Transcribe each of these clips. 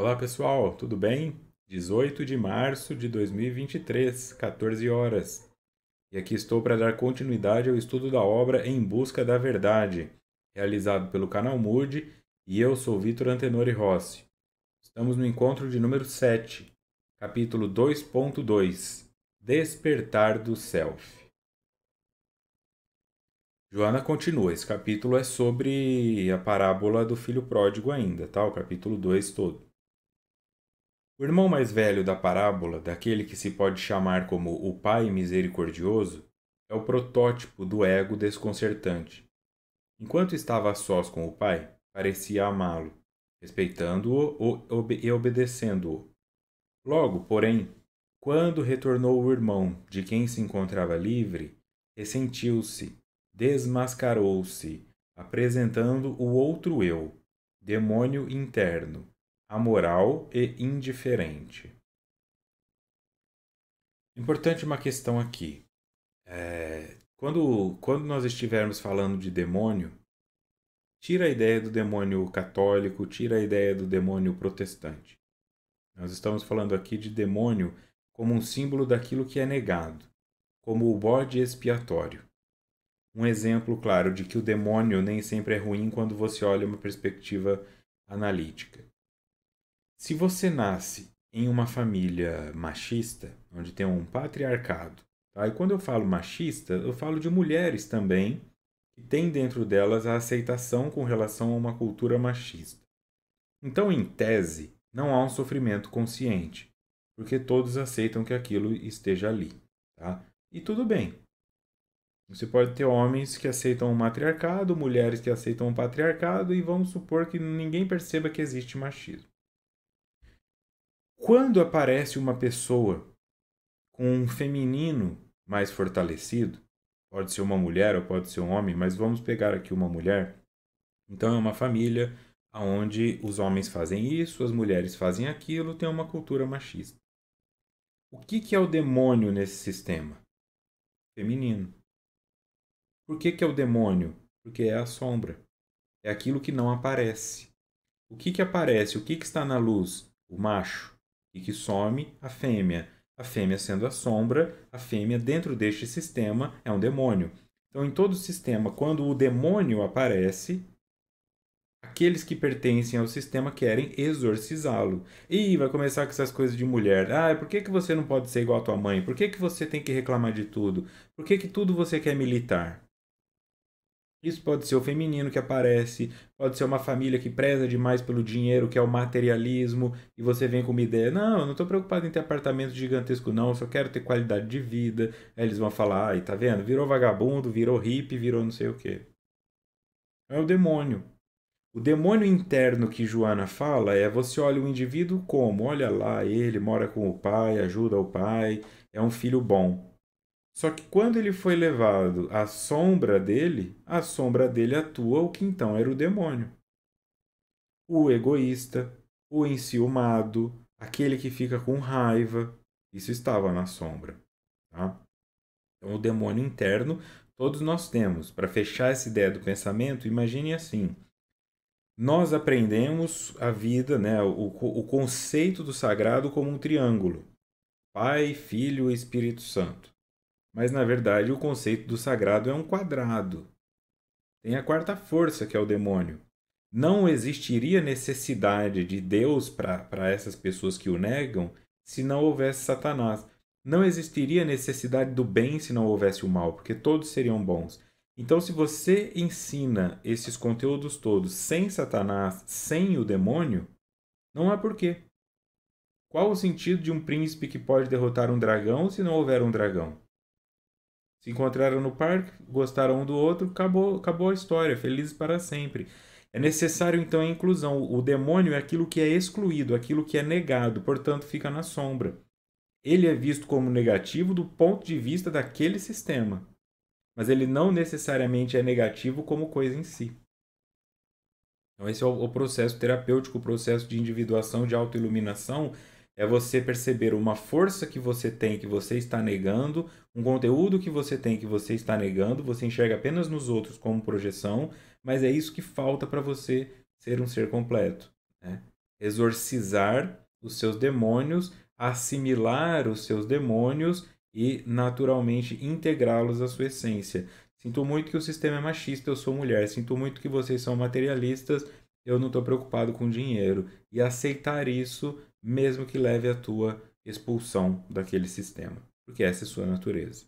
Olá pessoal, tudo bem? 18 de março de 2023, 14 horas. E aqui estou para dar continuidade ao estudo da obra Em Busca da Verdade, realizado pelo canal Mood e eu sou Vitor Antenori Rossi. Estamos no encontro de número 7, capítulo 2.2 Despertar do Self. Joana continua. Esse capítulo é sobre a parábola do filho pródigo ainda, tá? O capítulo 2 todo. O irmão mais velho da parábola, daquele que se pode chamar como o Pai Misericordioso, é o protótipo do ego desconcertante. Enquanto estava a sós com o Pai, parecia amá-lo, respeitando-o e obedecendo-o. Logo, porém, quando retornou o irmão de quem se encontrava livre, ressentiu-se, desmascarou-se, apresentando o outro eu, demônio interno, amoral e indiferente. Importante uma questão aqui. É, quando, quando nós estivermos falando de demônio, tira a ideia do demônio católico, tira a ideia do demônio protestante. Nós estamos falando aqui de demônio como um símbolo daquilo que é negado, como o bode expiatório. Um exemplo claro de que o demônio nem sempre é ruim quando você olha uma perspectiva analítica. Se você nasce em uma família machista, onde tem um patriarcado, tá? e quando eu falo machista, eu falo de mulheres também, que tem dentro delas a aceitação com relação a uma cultura machista. Então, em tese, não há um sofrimento consciente, porque todos aceitam que aquilo esteja ali. Tá? E tudo bem. Você pode ter homens que aceitam o matriarcado, mulheres que aceitam o patriarcado, e vamos supor que ninguém perceba que existe machismo. Quando aparece uma pessoa com um feminino mais fortalecido, pode ser uma mulher ou pode ser um homem, mas vamos pegar aqui uma mulher. Então é uma família onde os homens fazem isso, as mulheres fazem aquilo, tem uma cultura machista. O que, que é o demônio nesse sistema? Feminino. Por que, que é o demônio? Porque é a sombra. É aquilo que não aparece. O que, que aparece? O que, que está na luz? O macho e que some a fêmea. A fêmea sendo a sombra, a fêmea dentro deste sistema é um demônio. Então, em todo sistema, quando o demônio aparece, aqueles que pertencem ao sistema querem exorcizá-lo. E vai começar com essas coisas de mulher. Ah, por que, que você não pode ser igual à tua mãe? Por que, que você tem que reclamar de tudo? Por que, que tudo você quer militar? Isso pode ser o feminino que aparece, pode ser uma família que preza demais pelo dinheiro, que é o materialismo, e você vem com uma ideia: não, eu não estou preocupado em ter apartamento gigantesco, não, eu só quero ter qualidade de vida. Aí eles vão falar: ai, tá vendo? Virou vagabundo, virou hippie, virou não sei o quê. É o demônio. O demônio interno que Joana fala é você olha o indivíduo como? Olha lá, ele mora com o pai, ajuda o pai, é um filho bom. Só que quando ele foi levado à sombra dele, a sombra dele atua o que então era o demônio. O egoísta, o enciumado, aquele que fica com raiva, isso estava na sombra. Tá? Então, o demônio interno, todos nós temos. Para fechar essa ideia do pensamento, imagine assim. Nós aprendemos a vida, né, o, o conceito do sagrado como um triângulo: Pai, Filho e Espírito Santo. Mas na verdade, o conceito do sagrado é um quadrado. Tem a quarta força, que é o demônio. Não existiria necessidade de Deus para essas pessoas que o negam se não houvesse Satanás. Não existiria necessidade do bem se não houvesse o mal, porque todos seriam bons. Então, se você ensina esses conteúdos todos sem Satanás, sem o demônio, não há porquê. Qual o sentido de um príncipe que pode derrotar um dragão se não houver um dragão? Se encontraram no parque, gostaram um do outro, acabou, acabou a história, felizes para sempre. É necessário então a inclusão. O demônio é aquilo que é excluído, aquilo que é negado, portanto fica na sombra. Ele é visto como negativo do ponto de vista daquele sistema, mas ele não necessariamente é negativo como coisa em si. Então, esse é o processo terapêutico, o processo de individuação, de autoiluminação, é você perceber uma força que você tem que você está negando, um conteúdo que você tem que você está negando, você enxerga apenas nos outros como projeção, mas é isso que falta para você ser um ser completo. Né? Exorcizar os seus demônios, assimilar os seus demônios e naturalmente integrá-los à sua essência. Sinto muito que o sistema é machista, eu sou mulher. Sinto muito que vocês são materialistas, eu não estou preocupado com dinheiro. E aceitar isso mesmo que leve à tua expulsão daquele sistema, porque essa é sua natureza.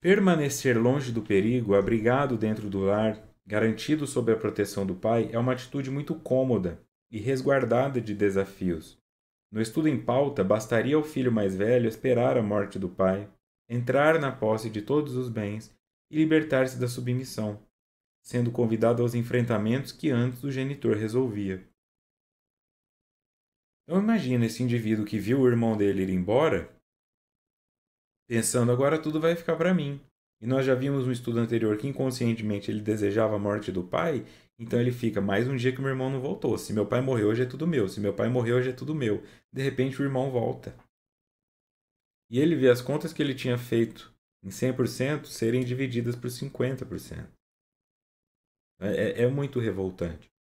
Permanecer longe do perigo, abrigado dentro do lar, garantido sob a proteção do pai, é uma atitude muito cômoda e resguardada de desafios. No estudo em pauta, bastaria ao filho mais velho esperar a morte do pai, entrar na posse de todos os bens e libertar-se da submissão, sendo convidado aos enfrentamentos que antes o genitor resolvia. Então imagina esse indivíduo que viu o irmão dele ir embora, pensando agora tudo vai ficar para mim. E nós já vimos no estudo anterior que inconscientemente ele desejava a morte do pai, então ele fica mais um dia que meu irmão não voltou. Se meu pai morreu hoje é tudo meu, se meu pai morreu hoje é tudo meu. De repente o irmão volta. E ele vê as contas que ele tinha feito em 100% serem divididas por 50%. É, é, é muito revoltante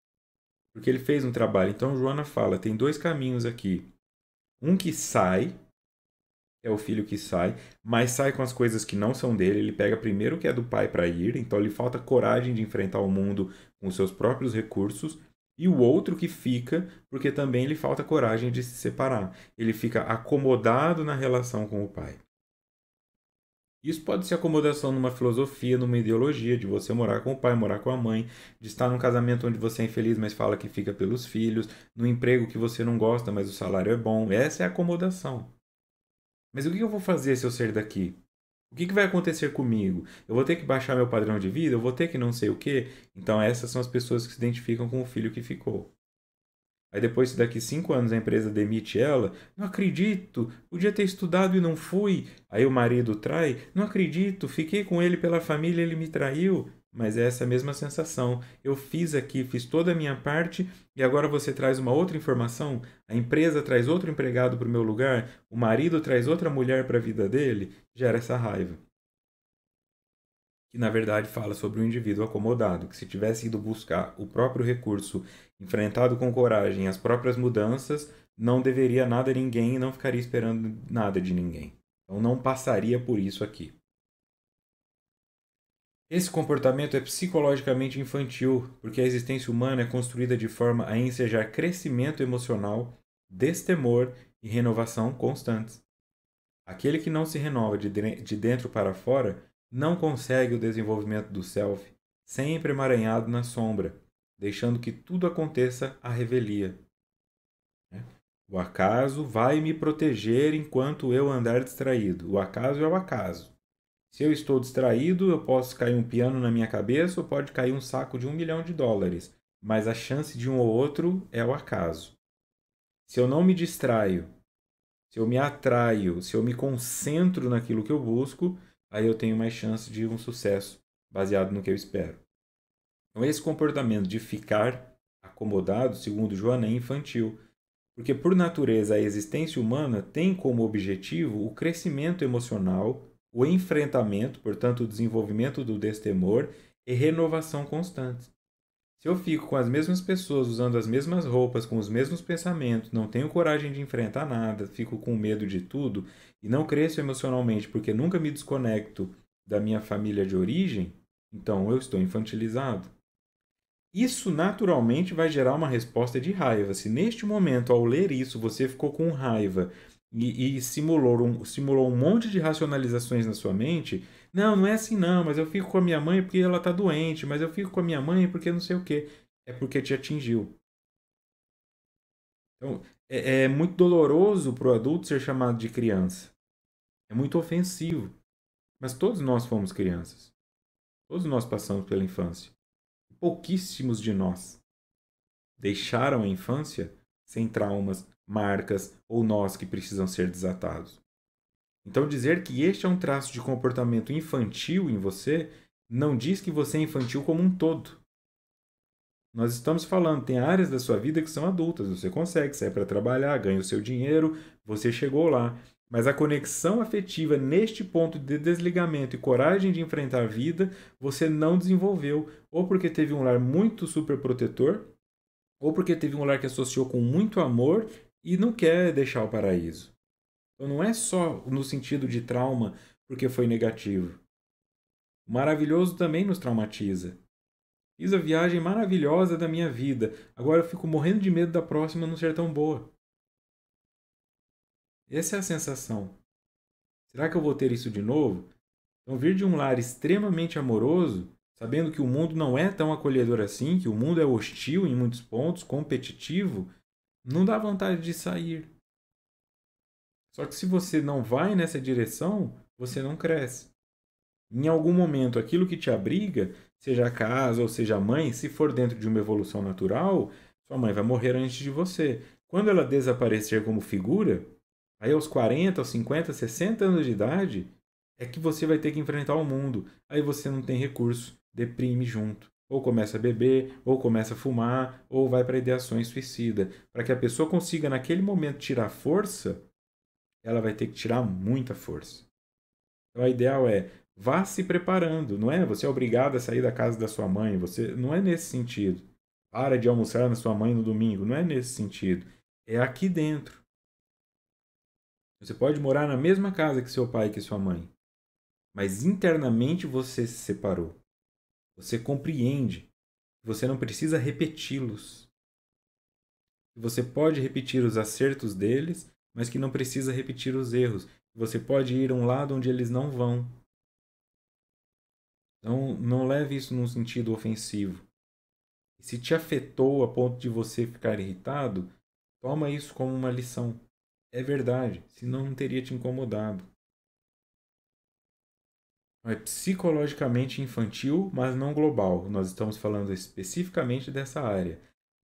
porque ele fez um trabalho. Então Joana fala, tem dois caminhos aqui. Um que sai, é o filho que sai, mas sai com as coisas que não são dele, ele pega primeiro o que é do pai para ir, então lhe falta coragem de enfrentar o mundo com os seus próprios recursos, e o outro que fica, porque também lhe falta coragem de se separar. Ele fica acomodado na relação com o pai. Isso pode ser acomodação numa filosofia, numa ideologia, de você morar com o pai, morar com a mãe, de estar num casamento onde você é infeliz, mas fala que fica pelos filhos, no emprego que você não gosta, mas o salário é bom. Essa é acomodação. Mas o que eu vou fazer se eu sair daqui? O que, vai acontecer comigo? Eu vou ter que baixar meu padrão de vida? Eu vou ter que não sei o quê? Então, essas são as pessoas que se identificam com o filho que ficou. Aí depois, se daqui cinco anos a empresa demite ela, não acredito, podia ter estudado e não fui. Aí o marido trai, não acredito, fiquei com ele pela família, ele me traiu. Mas é essa mesma sensação. Eu fiz aqui, fiz toda a minha parte e agora você traz uma outra informação? A empresa traz outro empregado para o meu lugar? O marido traz outra mulher para a vida dele? Gera essa raiva que na verdade fala sobre um indivíduo acomodado, que se tivesse ido buscar o próprio recurso, enfrentado com coragem as próprias mudanças, não deveria nada a ninguém e não ficaria esperando nada de ninguém. Então não passaria por isso aqui. Esse comportamento é psicologicamente infantil, porque a existência humana é construída de forma a ensejar crescimento emocional, destemor e renovação constantes. Aquele que não se renova de dentro para fora não consegue o desenvolvimento do self, sempre emaranhado na sombra, deixando que tudo aconteça à revelia. É. O acaso vai me proteger enquanto eu andar distraído. O acaso é o acaso. Se eu estou distraído, eu posso cair um piano na minha cabeça ou pode cair um saco de um milhão de dólares, mas a chance de um ou outro é o acaso. Se eu não me distraio, se eu me atraio, se eu me concentro naquilo que eu busco, aí eu tenho mais chance de um sucesso baseado no que eu espero. Então, esse comportamento de ficar acomodado, segundo Joana, é infantil, porque por natureza a existência humana tem como objetivo o crescimento emocional, o enfrentamento, portanto, o desenvolvimento do destemor e renovação constante. Se eu fico com as mesmas pessoas, usando as mesmas roupas, com os mesmos pensamentos, não tenho coragem de enfrentar nada, fico com medo de tudo e não cresço emocionalmente porque nunca me desconecto da minha família de origem, então eu estou infantilizado. Isso naturalmente vai gerar uma resposta de raiva. Se neste momento, ao ler isso, você ficou com raiva e, e simulou, um, simulou um monte de racionalizações na sua mente, não, não é assim não, mas eu fico com a minha mãe porque ela tá doente, mas eu fico com a minha mãe porque não sei o quê. É porque te atingiu. Então, é, é muito doloroso para o adulto ser chamado de criança. É muito ofensivo. Mas todos nós fomos crianças. Todos nós passamos pela infância. Pouquíssimos de nós deixaram a infância sem traumas, marcas ou nós que precisam ser desatados. Então, dizer que este é um traço de comportamento infantil em você não diz que você é infantil como um todo. Nós estamos falando, tem áreas da sua vida que são adultas, você consegue, sai para trabalhar, ganha o seu dinheiro, você chegou lá. Mas a conexão afetiva neste ponto de desligamento e coragem de enfrentar a vida, você não desenvolveu, ou porque teve um lar muito superprotetor, ou porque teve um lar que associou com muito amor e não quer deixar o paraíso. Então não é só no sentido de trauma porque foi negativo. O maravilhoso também nos traumatiza. Fiz a viagem maravilhosa da minha vida. Agora eu fico morrendo de medo da próxima não ser tão boa. Essa é a sensação. Será que eu vou ter isso de novo? Então, vir de um lar extremamente amoroso, sabendo que o mundo não é tão acolhedor assim, que o mundo é hostil em muitos pontos, competitivo, não dá vontade de sair. Só que se você não vai nessa direção, você não cresce. Em algum momento, aquilo que te abriga, seja a casa ou seja a mãe, se for dentro de uma evolução natural, sua mãe vai morrer antes de você. Quando ela desaparecer como figura, aí aos 40, aos 50, 60 anos de idade, é que você vai ter que enfrentar o mundo. Aí você não tem recurso, deprime junto. Ou começa a beber, ou começa a fumar, ou vai para ideações suicida. Para que a pessoa consiga, naquele momento, tirar força, ela vai ter que tirar muita força. Então, a ideal é vá se preparando, não é? Você é obrigado a sair da casa da sua mãe, você não é nesse sentido. Para de almoçar na sua mãe no domingo, não é nesse sentido. É aqui dentro. Você pode morar na mesma casa que seu pai e que sua mãe, mas internamente você se separou. Você compreende que você não precisa repeti-los. Você pode repetir os acertos deles, mas que não precisa repetir os erros. Você pode ir a um lado onde eles não vão. Então, não leve isso num sentido ofensivo. Se te afetou a ponto de você ficar irritado, toma isso como uma lição. É verdade, senão não teria te incomodado. É psicologicamente infantil, mas não global. Nós estamos falando especificamente dessa área.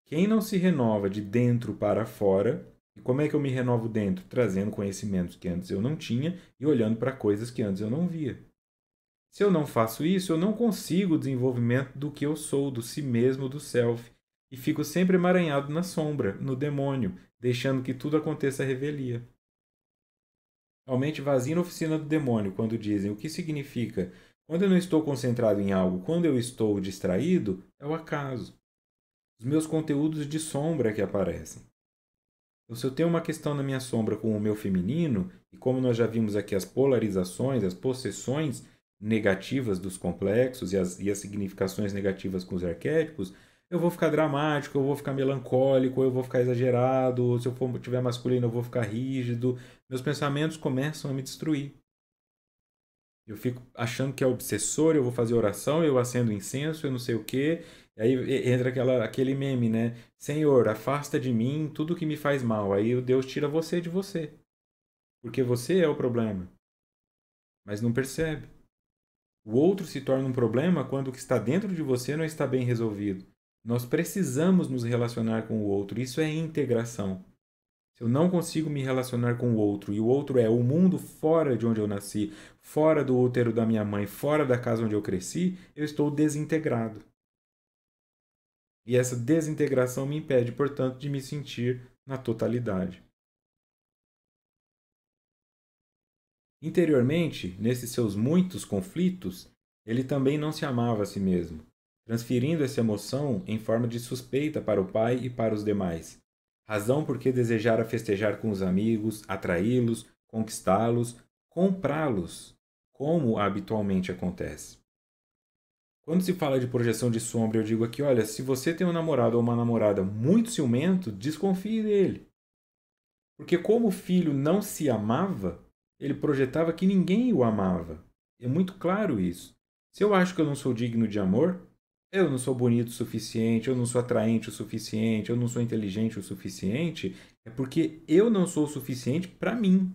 Quem não se renova de dentro para fora e como é que eu me renovo dentro? Trazendo conhecimentos que antes eu não tinha e olhando para coisas que antes eu não via. Se eu não faço isso, eu não consigo o desenvolvimento do que eu sou, do si mesmo, do self, e fico sempre emaranhado na sombra, no demônio, deixando que tudo aconteça à revelia. Realmente vazia na oficina do demônio quando dizem o que significa. Quando eu não estou concentrado em algo, quando eu estou distraído, é o acaso. Os meus conteúdos de sombra que aparecem. Então, se eu tenho uma questão na minha sombra com o meu feminino, e como nós já vimos aqui as polarizações, as possessões negativas dos complexos e as, e as significações negativas com os arquétipos, eu vou ficar dramático, eu vou ficar melancólico, eu vou ficar exagerado, se eu for, tiver masculino eu vou ficar rígido, meus pensamentos começam a me destruir. Eu fico achando que é obsessor, eu vou fazer oração, eu acendo incenso, eu não sei o quê, e aí entra aquela, aquele meme, né? Senhor, afasta de mim tudo que me faz mal. Aí o Deus tira você de você. Porque você é o problema. Mas não percebe. O outro se torna um problema quando o que está dentro de você não está bem resolvido. Nós precisamos nos relacionar com o outro. Isso é integração. Se eu não consigo me relacionar com o outro e o outro é o mundo fora de onde eu nasci, fora do útero da minha mãe, fora da casa onde eu cresci, eu estou desintegrado e essa desintegração me impede, portanto, de me sentir na totalidade. Interiormente, nesses seus muitos conflitos, ele também não se amava a si mesmo, transferindo essa emoção em forma de suspeita para o pai e para os demais. Razão por que desejara festejar com os amigos, atraí-los, conquistá-los, comprá-los, como habitualmente acontece. Quando se fala de projeção de sombra, eu digo aqui, olha, se você tem um namorado ou uma namorada muito ciumento, desconfie dele. Porque como o filho não se amava, ele projetava que ninguém o amava. É muito claro isso. Se eu acho que eu não sou digno de amor, eu não sou bonito o suficiente, eu não sou atraente o suficiente, eu não sou inteligente o suficiente, é porque eu não sou o suficiente para mim.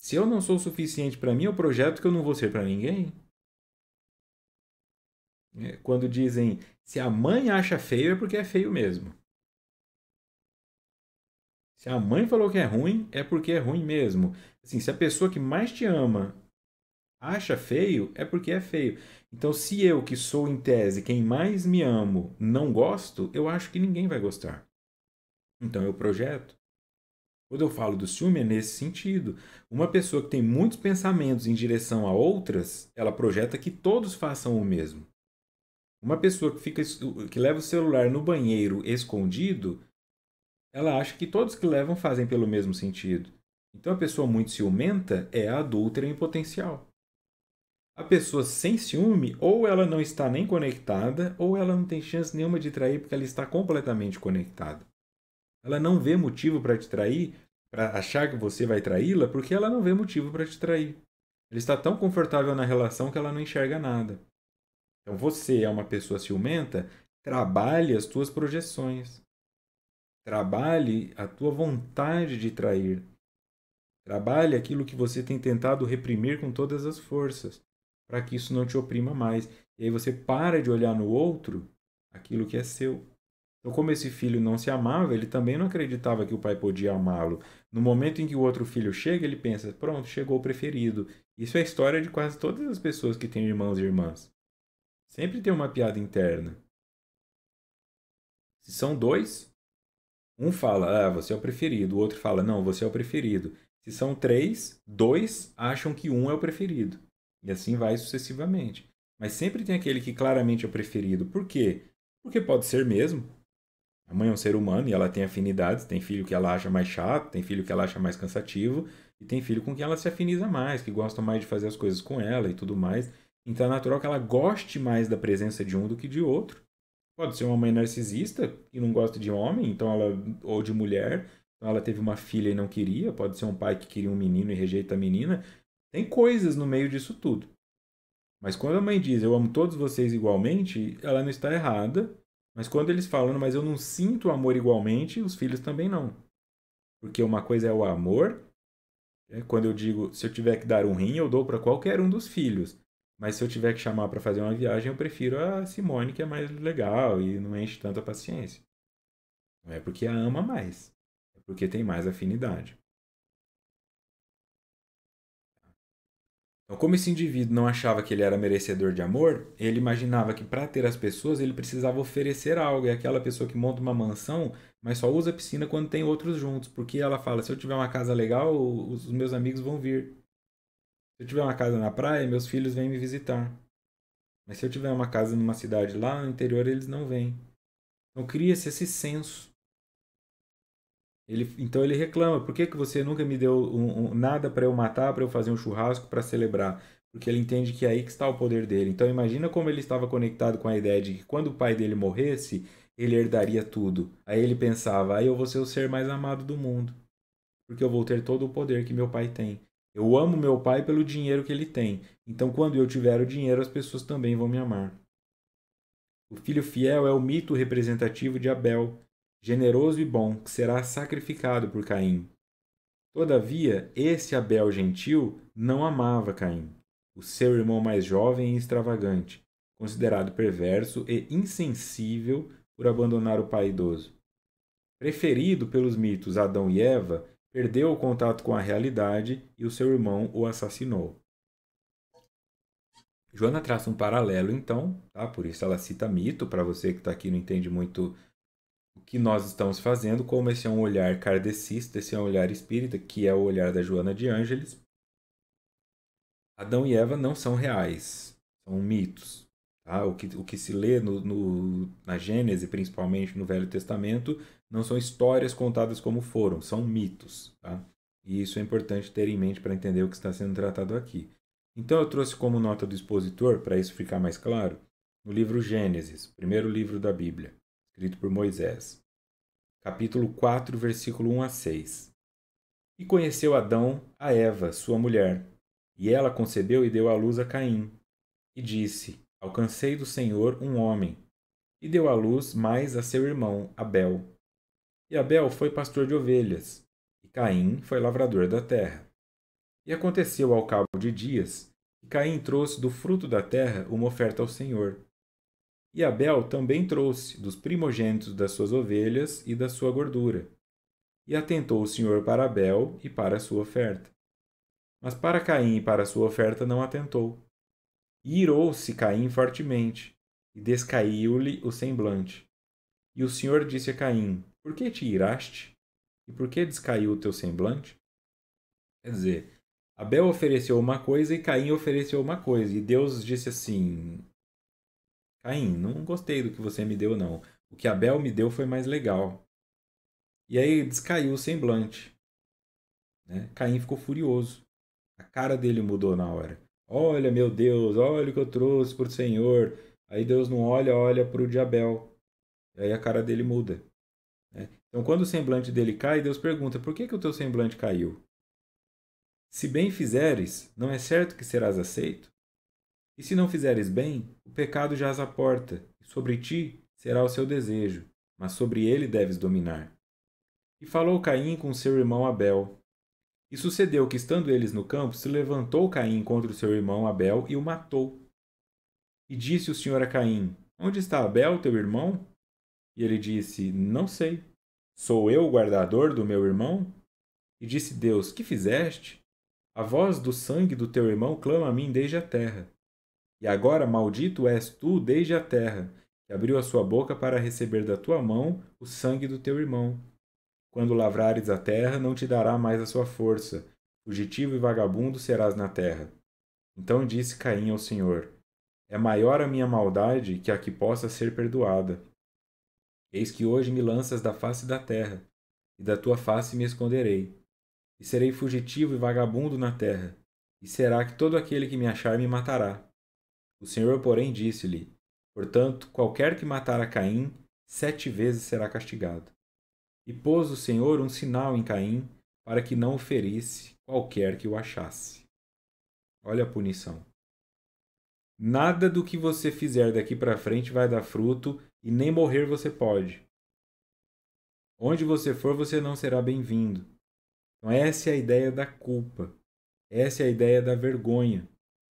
Se eu não sou o suficiente para mim, eu projeto que eu não vou ser para ninguém. Né, quando dizem se a mãe acha feio é porque é feio mesmo. Se a mãe falou que é ruim, é porque é ruim mesmo. Assim, se a pessoa que mais te ama acha feio, é porque é feio. Então, se eu, que sou em tese quem mais me amo, não gosto, eu acho que ninguém vai gostar. Então, eu projeto. Quando eu falo do ciúme, é nesse sentido. Uma pessoa que tem muitos pensamentos em direção a outras, ela projeta que todos façam o mesmo. Uma pessoa que, fica, que leva o celular no banheiro escondido, ela acha que todos que levam fazem pelo mesmo sentido. Então a pessoa muito ciumenta é a adúltera em potencial. A pessoa sem ciúme, ou ela não está nem conectada, ou ela não tem chance nenhuma de trair porque ela está completamente conectada. Ela não vê motivo para te trair, para achar que você vai traí-la, porque ela não vê motivo para te trair. Ela está tão confortável na relação que ela não enxerga nada. Então você é uma pessoa ciumenta, trabalhe as tuas projeções. Trabalhe a tua vontade de trair. Trabalhe aquilo que você tem tentado reprimir com todas as forças, para que isso não te oprima mais. E aí você para de olhar no outro aquilo que é seu. Então, como esse filho não se amava, ele também não acreditava que o pai podia amá-lo. No momento em que o outro filho chega, ele pensa: pronto, chegou o preferido. Isso é a história de quase todas as pessoas que têm irmãos e irmãs. Sempre tem uma piada interna. Se são dois, um fala, ah, você é o preferido. O outro fala, não, você é o preferido. Se são três, dois acham que um é o preferido. E assim vai sucessivamente. Mas sempre tem aquele que claramente é o preferido. Por quê? Porque pode ser mesmo. A mãe é um ser humano e ela tem afinidades. Tem filho que ela acha mais chato, tem filho que ela acha mais cansativo, e tem filho com quem ela se afiniza mais, que gosta mais de fazer as coisas com ela e tudo mais. Então é natural que ela goste mais da presença de um do que de outro. Pode ser uma mãe narcisista que não gosta de homem, então ela ou de mulher, então ela teve uma filha e não queria, pode ser um pai que queria um menino e rejeita a menina. Tem coisas no meio disso tudo. Mas quando a mãe diz eu amo todos vocês igualmente, ela não está errada. Mas quando eles falam, mas eu não sinto o amor igualmente, os filhos também não. Porque uma coisa é o amor, é quando eu digo, se eu tiver que dar um rim, eu dou para qualquer um dos filhos. Mas se eu tiver que chamar para fazer uma viagem, eu prefiro a Simone, que é mais legal e não enche tanto a paciência. Não é porque a ama mais, é porque tem mais afinidade. Então, como esse indivíduo não achava que ele era merecedor de amor, ele imaginava que para ter as pessoas ele precisava oferecer algo. É aquela pessoa que monta uma mansão, mas só usa piscina quando tem outros juntos, porque ela fala: se eu tiver uma casa legal, os meus amigos vão vir. Se eu tiver uma casa na praia, meus filhos vêm me visitar. Mas se eu tiver uma casa numa cidade lá no interior, eles não vêm. Então cria-se esse senso. Ele, então ele reclama: por que, que você nunca me deu um, um, nada para eu matar, para eu fazer um churrasco, para celebrar? Porque ele entende que é aí que está o poder dele. Então imagina como ele estava conectado com a ideia de que quando o pai dele morresse, ele herdaria tudo. Aí ele pensava: aí eu vou ser o ser mais amado do mundo, porque eu vou ter todo o poder que meu pai tem. Eu amo meu pai pelo dinheiro que ele tem. Então, quando eu tiver o dinheiro, as pessoas também vão me amar. O filho fiel é o mito representativo de Abel, generoso e bom, que será sacrificado por Caim. Todavia, esse Abel gentil não amava Caim, o seu irmão mais jovem e extravagante, considerado perverso e insensível por abandonar o pai idoso. Preferido pelos mitos Adão e Eva, perdeu o contato com a realidade e o seu irmão o assassinou. Joana traça um paralelo, então, tá? por isso ela cita mito, para você que está aqui não entende muito o que nós estamos fazendo, como esse é um olhar kardecista, esse é um olhar espírita, que é o olhar da Joana de Ângeles. Adão e Eva não são reais, são mitos. Tá? O, que, o que se lê no, no, na Gênese, principalmente no Velho Testamento, não são histórias contadas como foram, são mitos. Tá? E isso é importante ter em mente para entender o que está sendo tratado aqui. Então eu trouxe como nota do expositor, para isso ficar mais claro, no livro Gênesis, primeiro livro da Bíblia, escrito por Moisés, capítulo 4, versículo 1 a 6. E conheceu Adão a Eva, sua mulher, e ela concebeu e deu à luz a Caim, e disse: Alcancei do Senhor um homem, e deu à luz mais a seu irmão Abel. E Abel foi pastor de ovelhas, e Caim foi lavrador da terra. E aconteceu ao cabo de dias que Caim trouxe do fruto da terra uma oferta ao Senhor. E Abel também trouxe dos primogênitos das suas ovelhas e da sua gordura. E atentou o Senhor para Abel e para a sua oferta. Mas para Caim e para a sua oferta não atentou. E irou-se Caim fortemente, e descaiu-lhe o semblante. E o Senhor disse a Caim: Por que te iraste? E por que descaiu o teu semblante? Quer dizer, Abel ofereceu uma coisa e Caim ofereceu uma coisa. E Deus disse assim: Caim, não gostei do que você me deu, não. O que Abel me deu foi mais legal. E aí descaiu o semblante. Né? Caim ficou furioso. A cara dele mudou na hora. Olha, meu Deus, olha o que eu trouxe para o Senhor. Aí Deus não olha, olha para o diabel. Aí a cara dele muda. Né? Então, quando o semblante dele cai, Deus pergunta: Por que, que o teu semblante caiu? Se bem fizeres, não é certo que serás aceito? E se não fizeres bem, o pecado jaz à porta, e sobre ti será o seu desejo, mas sobre ele deves dominar. E falou Caim com seu irmão Abel. E sucedeu que, estando eles no campo, se levantou Caim contra o seu irmão Abel e o matou. E disse o Senhor a Caim: Onde está Abel, teu irmão? E ele disse: Não sei. Sou eu o guardador do meu irmão? E disse Deus: Que fizeste? A voz do sangue do teu irmão clama a mim desde a terra. E agora maldito és tu desde a terra, que abriu a sua boca para receber da tua mão o sangue do teu irmão. Quando lavrares a terra, não te dará mais a sua força. Fugitivo e vagabundo serás na terra. Então disse Caim ao Senhor: É maior a minha maldade que a que possa ser perdoada. Eis que hoje me lanças da face da terra, e da tua face me esconderei. E serei fugitivo e vagabundo na terra, e será que todo aquele que me achar me matará. O Senhor, porém, disse-lhe: Portanto, qualquer que matar a Caim, sete vezes será castigado. E pôs o Senhor um sinal em Caim, para que não o ferisse qualquer que o achasse. Olha a punição. Nada do que você fizer daqui para frente vai dar fruto, e nem morrer você pode. Onde você for, você não será bem-vindo. Então, essa é a ideia da culpa. Essa é a ideia da vergonha.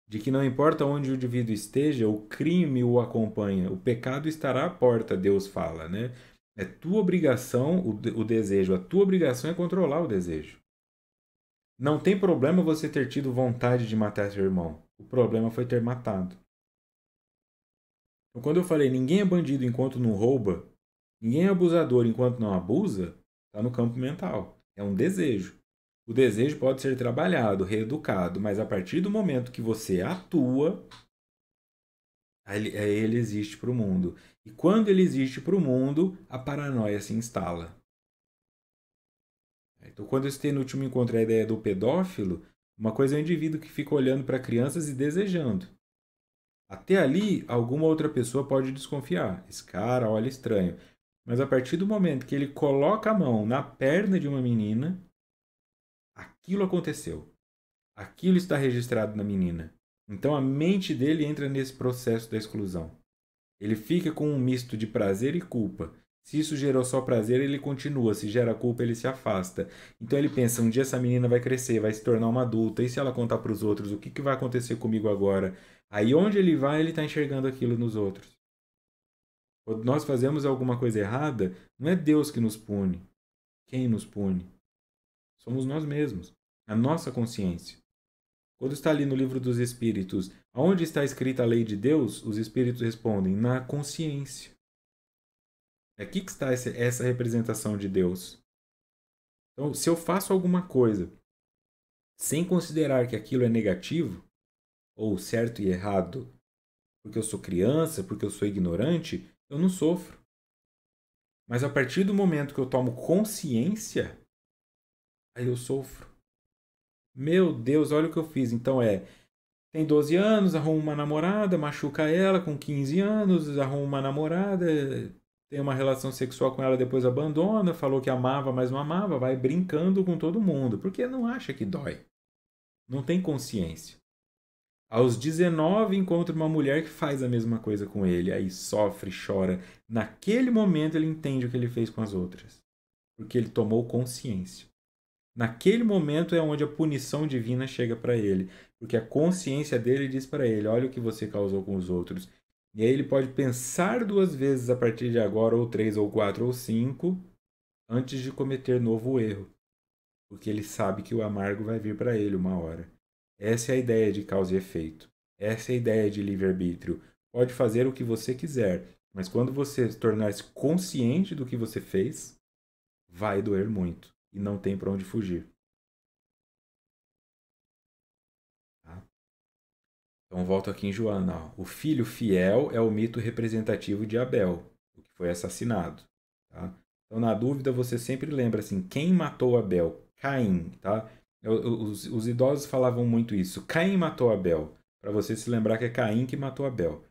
De que não importa onde o indivíduo esteja, o crime o acompanha, o pecado estará à porta, Deus fala, né? É tua obrigação, o, o desejo, a tua obrigação é controlar o desejo. Não tem problema você ter tido vontade de matar seu irmão. O problema foi ter matado. Então, quando eu falei ninguém é bandido enquanto não rouba, ninguém é abusador enquanto não abusa, está no campo mental. É um desejo. O desejo pode ser trabalhado, reeducado, mas a partir do momento que você atua, ele, ele existe para o mundo. E quando ele existe para o mundo, a paranoia se instala. Então, quando eu citei no último encontro a ideia do pedófilo, uma coisa é o indivíduo que fica olhando para crianças e desejando. Até ali, alguma outra pessoa pode desconfiar. Esse cara olha é estranho. Mas a partir do momento que ele coloca a mão na perna de uma menina, aquilo aconteceu. Aquilo está registrado na menina. Então a mente dele entra nesse processo da exclusão. Ele fica com um misto de prazer e culpa. Se isso gerou só prazer, ele continua. Se gera culpa, ele se afasta. Então ele pensa: um dia essa menina vai crescer, vai se tornar uma adulta. E se ela contar para os outros, o que, que vai acontecer comigo agora? Aí onde ele vai, ele está enxergando aquilo nos outros. Quando nós fazemos alguma coisa errada, não é Deus que nos pune. Quem nos pune? Somos nós mesmos, a nossa consciência. Quando está ali no livro dos Espíritos, aonde está escrita a lei de Deus, os Espíritos respondem na consciência. É aqui que está essa representação de Deus. Então, se eu faço alguma coisa sem considerar que aquilo é negativo, ou certo e errado, porque eu sou criança, porque eu sou ignorante, eu não sofro. Mas a partir do momento que eu tomo consciência, aí eu sofro. Meu Deus, olha o que eu fiz. Então é. Tem 12 anos, arruma uma namorada, machuca ela com 15 anos, arruma uma namorada, tem uma relação sexual com ela, depois abandona, falou que amava, mas não amava, vai brincando com todo mundo, porque não acha que dói. Não tem consciência. Aos 19 encontra uma mulher que faz a mesma coisa com ele, aí sofre, chora. Naquele momento ele entende o que ele fez com as outras, porque ele tomou consciência. Naquele momento é onde a punição divina chega para ele, porque a consciência dele diz para ele: olha o que você causou com os outros. E aí ele pode pensar duas vezes a partir de agora, ou três, ou quatro, ou cinco, antes de cometer novo erro, porque ele sabe que o amargo vai vir para ele uma hora. Essa é a ideia de causa e efeito. Essa é a ideia de livre-arbítrio. Pode fazer o que você quiser, mas quando você tornar-se consciente do que você fez, vai doer muito e não tem para onde fugir. Tá? Então volto aqui em Joana. Ó. O filho fiel é o mito representativo de Abel, o que foi assassinado. Tá? Então na dúvida você sempre lembra assim, quem matou Abel? Caim, tá? Os, os idosos falavam muito isso. Caim matou Abel. Para você se lembrar que é Caim que matou Abel.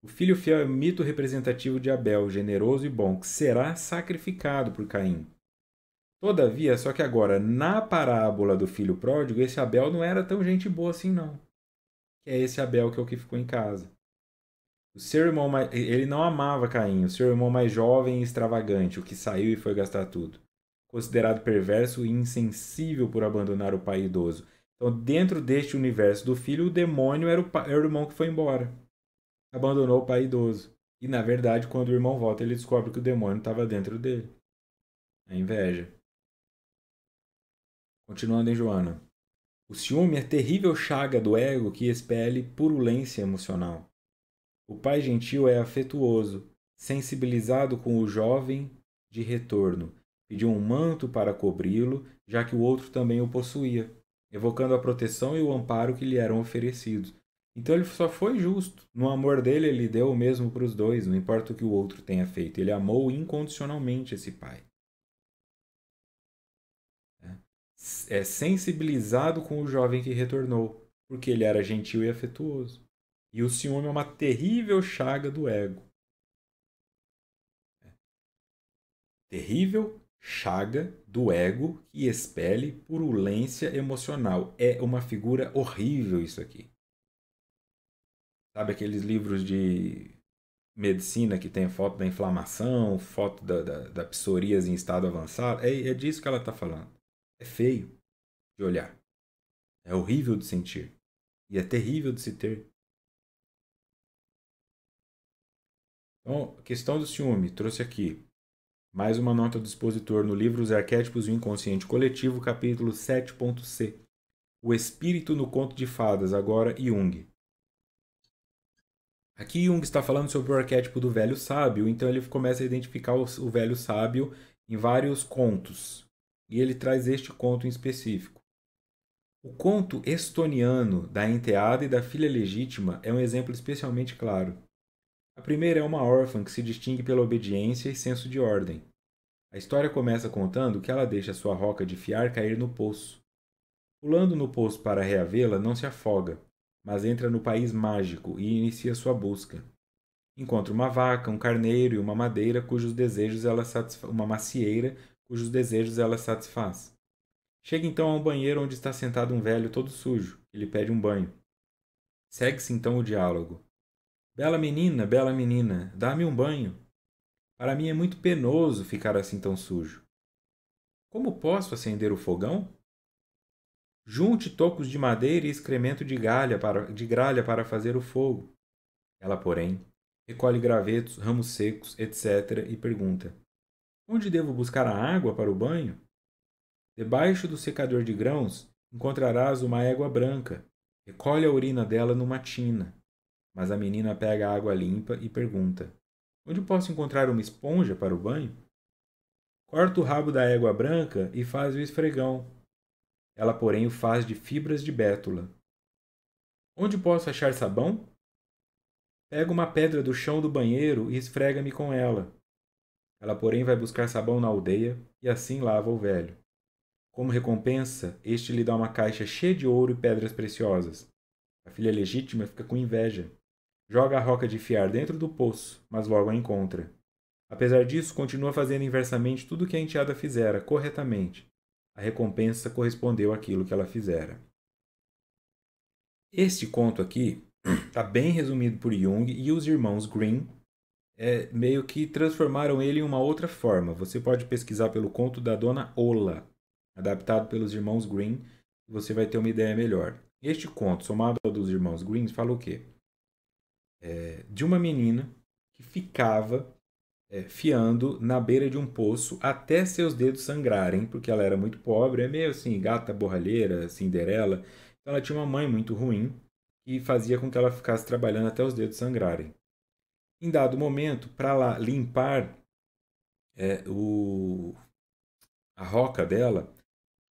O filho fiel é o mito representativo de Abel, generoso e bom, que será sacrificado por Caim. Todavia, só que agora, na parábola do filho pródigo, esse Abel não era tão gente boa assim, não. Que é esse Abel que é o que ficou em casa. O seu irmão mais, ele não amava Caim, o seu irmão mais jovem e extravagante, o que saiu e foi gastar tudo. Considerado perverso e insensível por abandonar o pai idoso. Então, dentro deste universo do filho, o demônio era o, era o irmão que foi embora. Abandonou o pai idoso. E, na verdade, quando o irmão volta, ele descobre que o demônio estava dentro dele. A inveja. Continuando em Joana. O ciúme é terrível chaga do ego que expele purulência emocional. O pai gentil é afetuoso, sensibilizado com o jovem de retorno. Pediu um manto para cobri-lo, já que o outro também o possuía, evocando a proteção e o amparo que lhe eram oferecidos. Então ele só foi justo. No amor dele, ele deu o mesmo para os dois, não importa o que o outro tenha feito. Ele amou incondicionalmente esse pai. é, sensibilizado com o jovem que retornou, porque ele era gentil e afetuoso. E o ciúme é uma terrível chaga do ego. É. Terrível chaga do ego que expele purulência emocional. É uma figura horrível isso aqui. Sabe aqueles livros de medicina que tem foto da inflamação, foto da, da, da psoríase em estado avançado? É, é disso que ela está falando. É feio de olhar. É horrível de sentir. E é terrível de se ter. Então, a questão do ciúme, trouxe aqui mais uma nota do expositor no livro Os Arquétipos e o Inconsciente Coletivo, capítulo 7.c. O espírito no conto de fadas, agora Jung. Aqui Jung está falando sobre o arquétipo do velho sábio, então ele começa a identificar o velho sábio em vários contos e ele traz este conto em específico. O conto estoniano da enteada e da filha legítima é um exemplo especialmente claro. A primeira é uma órfã que se distingue pela obediência e senso de ordem. A história começa contando que ela deixa sua roca de fiar cair no poço. Pulando no poço para reavê-la, não se afoga, mas entra no país mágico e inicia sua busca. Encontra uma vaca, um carneiro e uma madeira cujos desejos ela satisfaz uma macieira cujos desejos ela satisfaz. Chega então a um banheiro onde está sentado um velho todo sujo, que lhe pede um banho. Segue-se então o diálogo. Bela menina, bela menina, dá-me um banho. Para mim é muito penoso ficar assim tão sujo. Como posso acender o fogão? Junte tocos de madeira e excremento de, galha para, de gralha para fazer o fogo. Ela, porém, recolhe gravetos, ramos secos, etc., e pergunta: Onde devo buscar a água para o banho? Debaixo do secador de grãos encontrarás uma égua branca. Recolhe a urina dela numa tina. Mas a menina pega a água limpa e pergunta: Onde posso encontrar uma esponja para o banho? Corta o rabo da égua branca e faz o esfregão. Ela, porém, o faz de fibras de bétula. Onde posso achar sabão? Pega uma pedra do chão do banheiro e esfrega-me com ela. Ela, porém, vai buscar sabão na aldeia e assim lava o velho. Como recompensa, este lhe dá uma caixa cheia de ouro e pedras preciosas. A filha legítima fica com inveja. Joga a roca de fiar dentro do poço, mas logo a encontra. Apesar disso, continua fazendo inversamente tudo o que a enteada fizera, corretamente. A recompensa correspondeu àquilo que ela fizera. Este conto aqui está bem resumido por Jung e os irmãos Green é, meio que transformaram ele em uma outra forma. Você pode pesquisar pelo conto da Dona Ola, adaptado pelos irmãos Green, e você vai ter uma ideia melhor. Este conto, somado ao dos irmãos Green, fala o quê? É, de uma menina que ficava é, fiando na beira de um poço até seus dedos sangrarem, porque ela era muito pobre, é meio assim, gata borralheira, Cinderela. Então ela tinha uma mãe muito ruim que fazia com que ela ficasse trabalhando até os dedos sangrarem. Em dado momento, para lá limpar é, o, a roca dela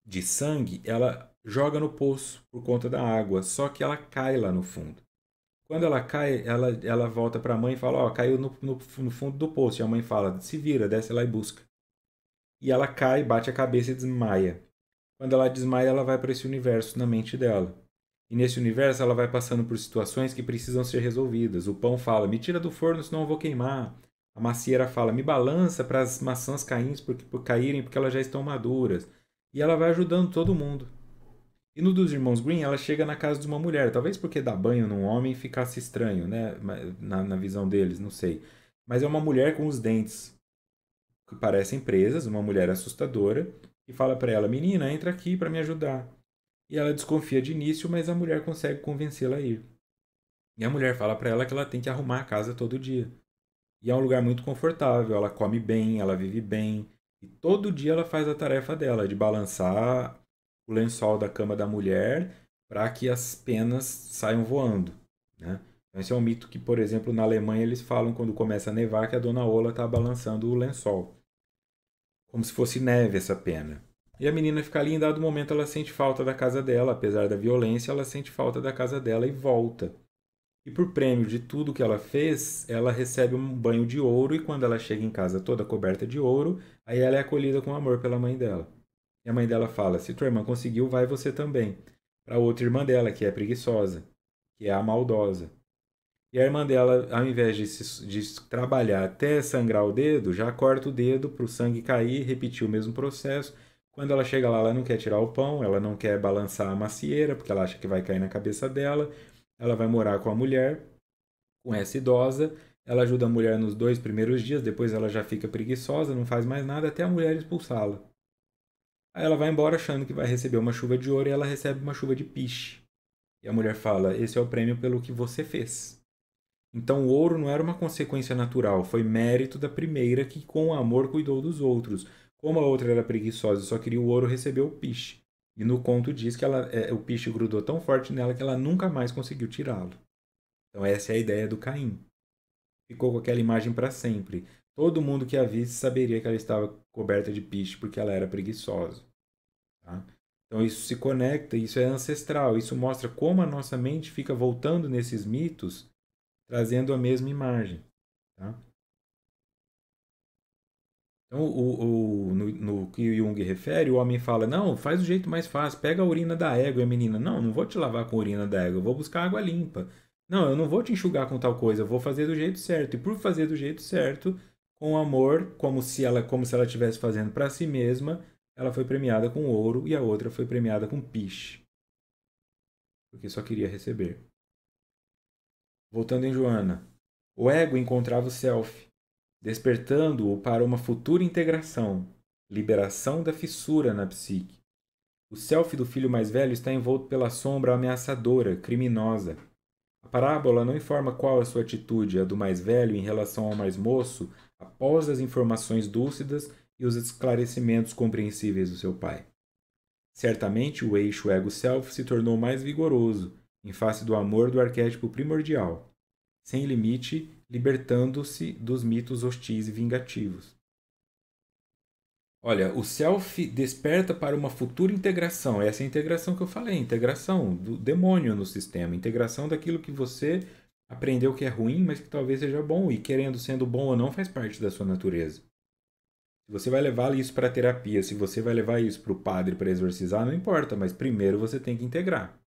de sangue, ela joga no poço por conta da água, só que ela cai lá no fundo. Quando ela cai, ela, ela volta para a mãe e fala: Ó, oh, caiu no, no, no, fundo do poço. E a mãe fala: se vira, desce lá e busca. E ela cai, bate a cabeça e desmaia. Quando ela desmaia, ela vai para esse universo na mente dela. E nesse universo ela vai passando por situações que precisam ser resolvidas. O pão fala: "Me tira do forno, senão eu vou queimar". A macieira fala: "Me balança para as maçãs caírem porque, por caírem, porque elas já estão maduras". E ela vai ajudando todo mundo. E no dos irmãos Green, ela chega na casa de uma mulher, talvez porque dar banho num homem ficasse estranho, né, na, na visão deles, não sei. Mas é uma mulher com os dentes que parecem presas, uma mulher assustadora, e fala para ela: "Menina, entra aqui para me ajudar" e ela desconfia de início, mas a mulher consegue convencê-la a ir. E a mulher fala para ela que ela tem que arrumar a casa todo dia. E é um lugar muito confortável, ela come bem, ela vive bem, e todo dia ela faz a tarefa dela de balançar o lençol da cama da mulher para que as penas saiam voando, né? Então, esse é um mito que, por exemplo, na Alemanha eles falam quando começa a nevar que a dona Ola está balançando o lençol. Como se fosse neve essa pena. E a menina fica ali, em dado momento ela sente falta da casa dela, apesar da violência, ela sente falta da casa dela e volta. E por prêmio de tudo que ela fez, ela recebe um banho de ouro e quando ela chega em casa toda coberta de ouro, aí ela é acolhida com amor pela mãe dela. E a mãe dela fala: "Se tua irmã conseguiu, vai você também." Para outra irmã dela, que é preguiçosa, que é a maldosa. E a irmã dela, ao invés de, se, de trabalhar até sangrar o dedo, já corta o dedo para o sangue cair, repetir o mesmo processo quando ela chega lá, ela não quer tirar o pão, ela não quer balançar a macieira, porque ela acha que vai cair na cabeça dela. Ela vai morar com a mulher, com essa idosa. Ela ajuda a mulher nos dois primeiros dias, depois ela já fica preguiçosa, não faz mais nada, até a mulher expulsá-la. Aí ela vai embora achando que vai receber uma chuva de ouro e ela recebe uma chuva de piche. E a mulher fala: Esse é o prêmio pelo que você fez. Então o ouro não era uma consequência natural, foi mérito da primeira que com amor cuidou dos outros. Como a outra era preguiçosa e só queria o ouro, recebeu o piche. E no conto diz que ela, é, o piche grudou tão forte nela que ela nunca mais conseguiu tirá-lo. Então essa é a ideia do Caim. Ficou com aquela imagem para sempre. Todo mundo que a visse saberia que ela estava coberta de piche porque ela era preguiçosa. Tá? Então isso se conecta, isso é ancestral, isso mostra como a nossa mente fica voltando nesses mitos, trazendo a mesma imagem. Tá? Então, o, o no, no, que o Jung refere, o homem fala: não, faz do jeito mais fácil, pega a urina da égua. E a menina: não, não vou te lavar com a urina da égua, eu vou buscar água limpa. Não, eu não vou te enxugar com tal coisa, eu vou fazer do jeito certo. E por fazer do jeito certo, com amor, como se ela como se ela estivesse fazendo para si mesma, ela foi premiada com ouro e a outra foi premiada com piche. Porque só queria receber. Voltando em Joana. O ego encontrava o self, despertando-o para uma futura integração, liberação da fissura na psique. O self do filho mais velho está envolto pela sombra ameaçadora, criminosa. A parábola não informa qual é a sua atitude, a do mais velho em relação ao mais moço, após as informações dúcidas e os esclarecimentos compreensíveis do seu pai. Certamente o eixo ego-self se tornou mais vigoroso, em face do amor do arquétipo primordial, sem limite libertando-se dos mitos hostis e vingativos. Olha, o self desperta para uma futura integração. Essa é a integração que eu falei, integração do demônio no sistema, integração daquilo que você aprendeu que é ruim, mas que talvez seja bom e querendo sendo bom ou não faz parte da sua natureza. Se você vai levar isso para terapia, se você vai levar isso para o padre para exorcizar, não importa, mas primeiro você tem que integrar.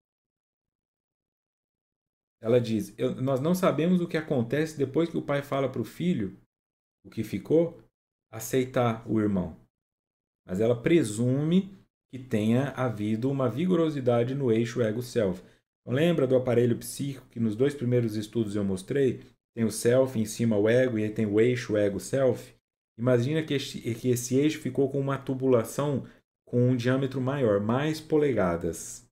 Ela diz: Nós não sabemos o que acontece depois que o pai fala para o filho, o que ficou, aceitar o irmão. Mas ela presume que tenha havido uma vigorosidade no eixo ego-self. Então, lembra do aparelho psíquico que nos dois primeiros estudos eu mostrei? Tem o self em cima o ego e aí tem o eixo ego-self. Imagina que, que esse eixo ficou com uma tubulação com um diâmetro maior, mais polegadas.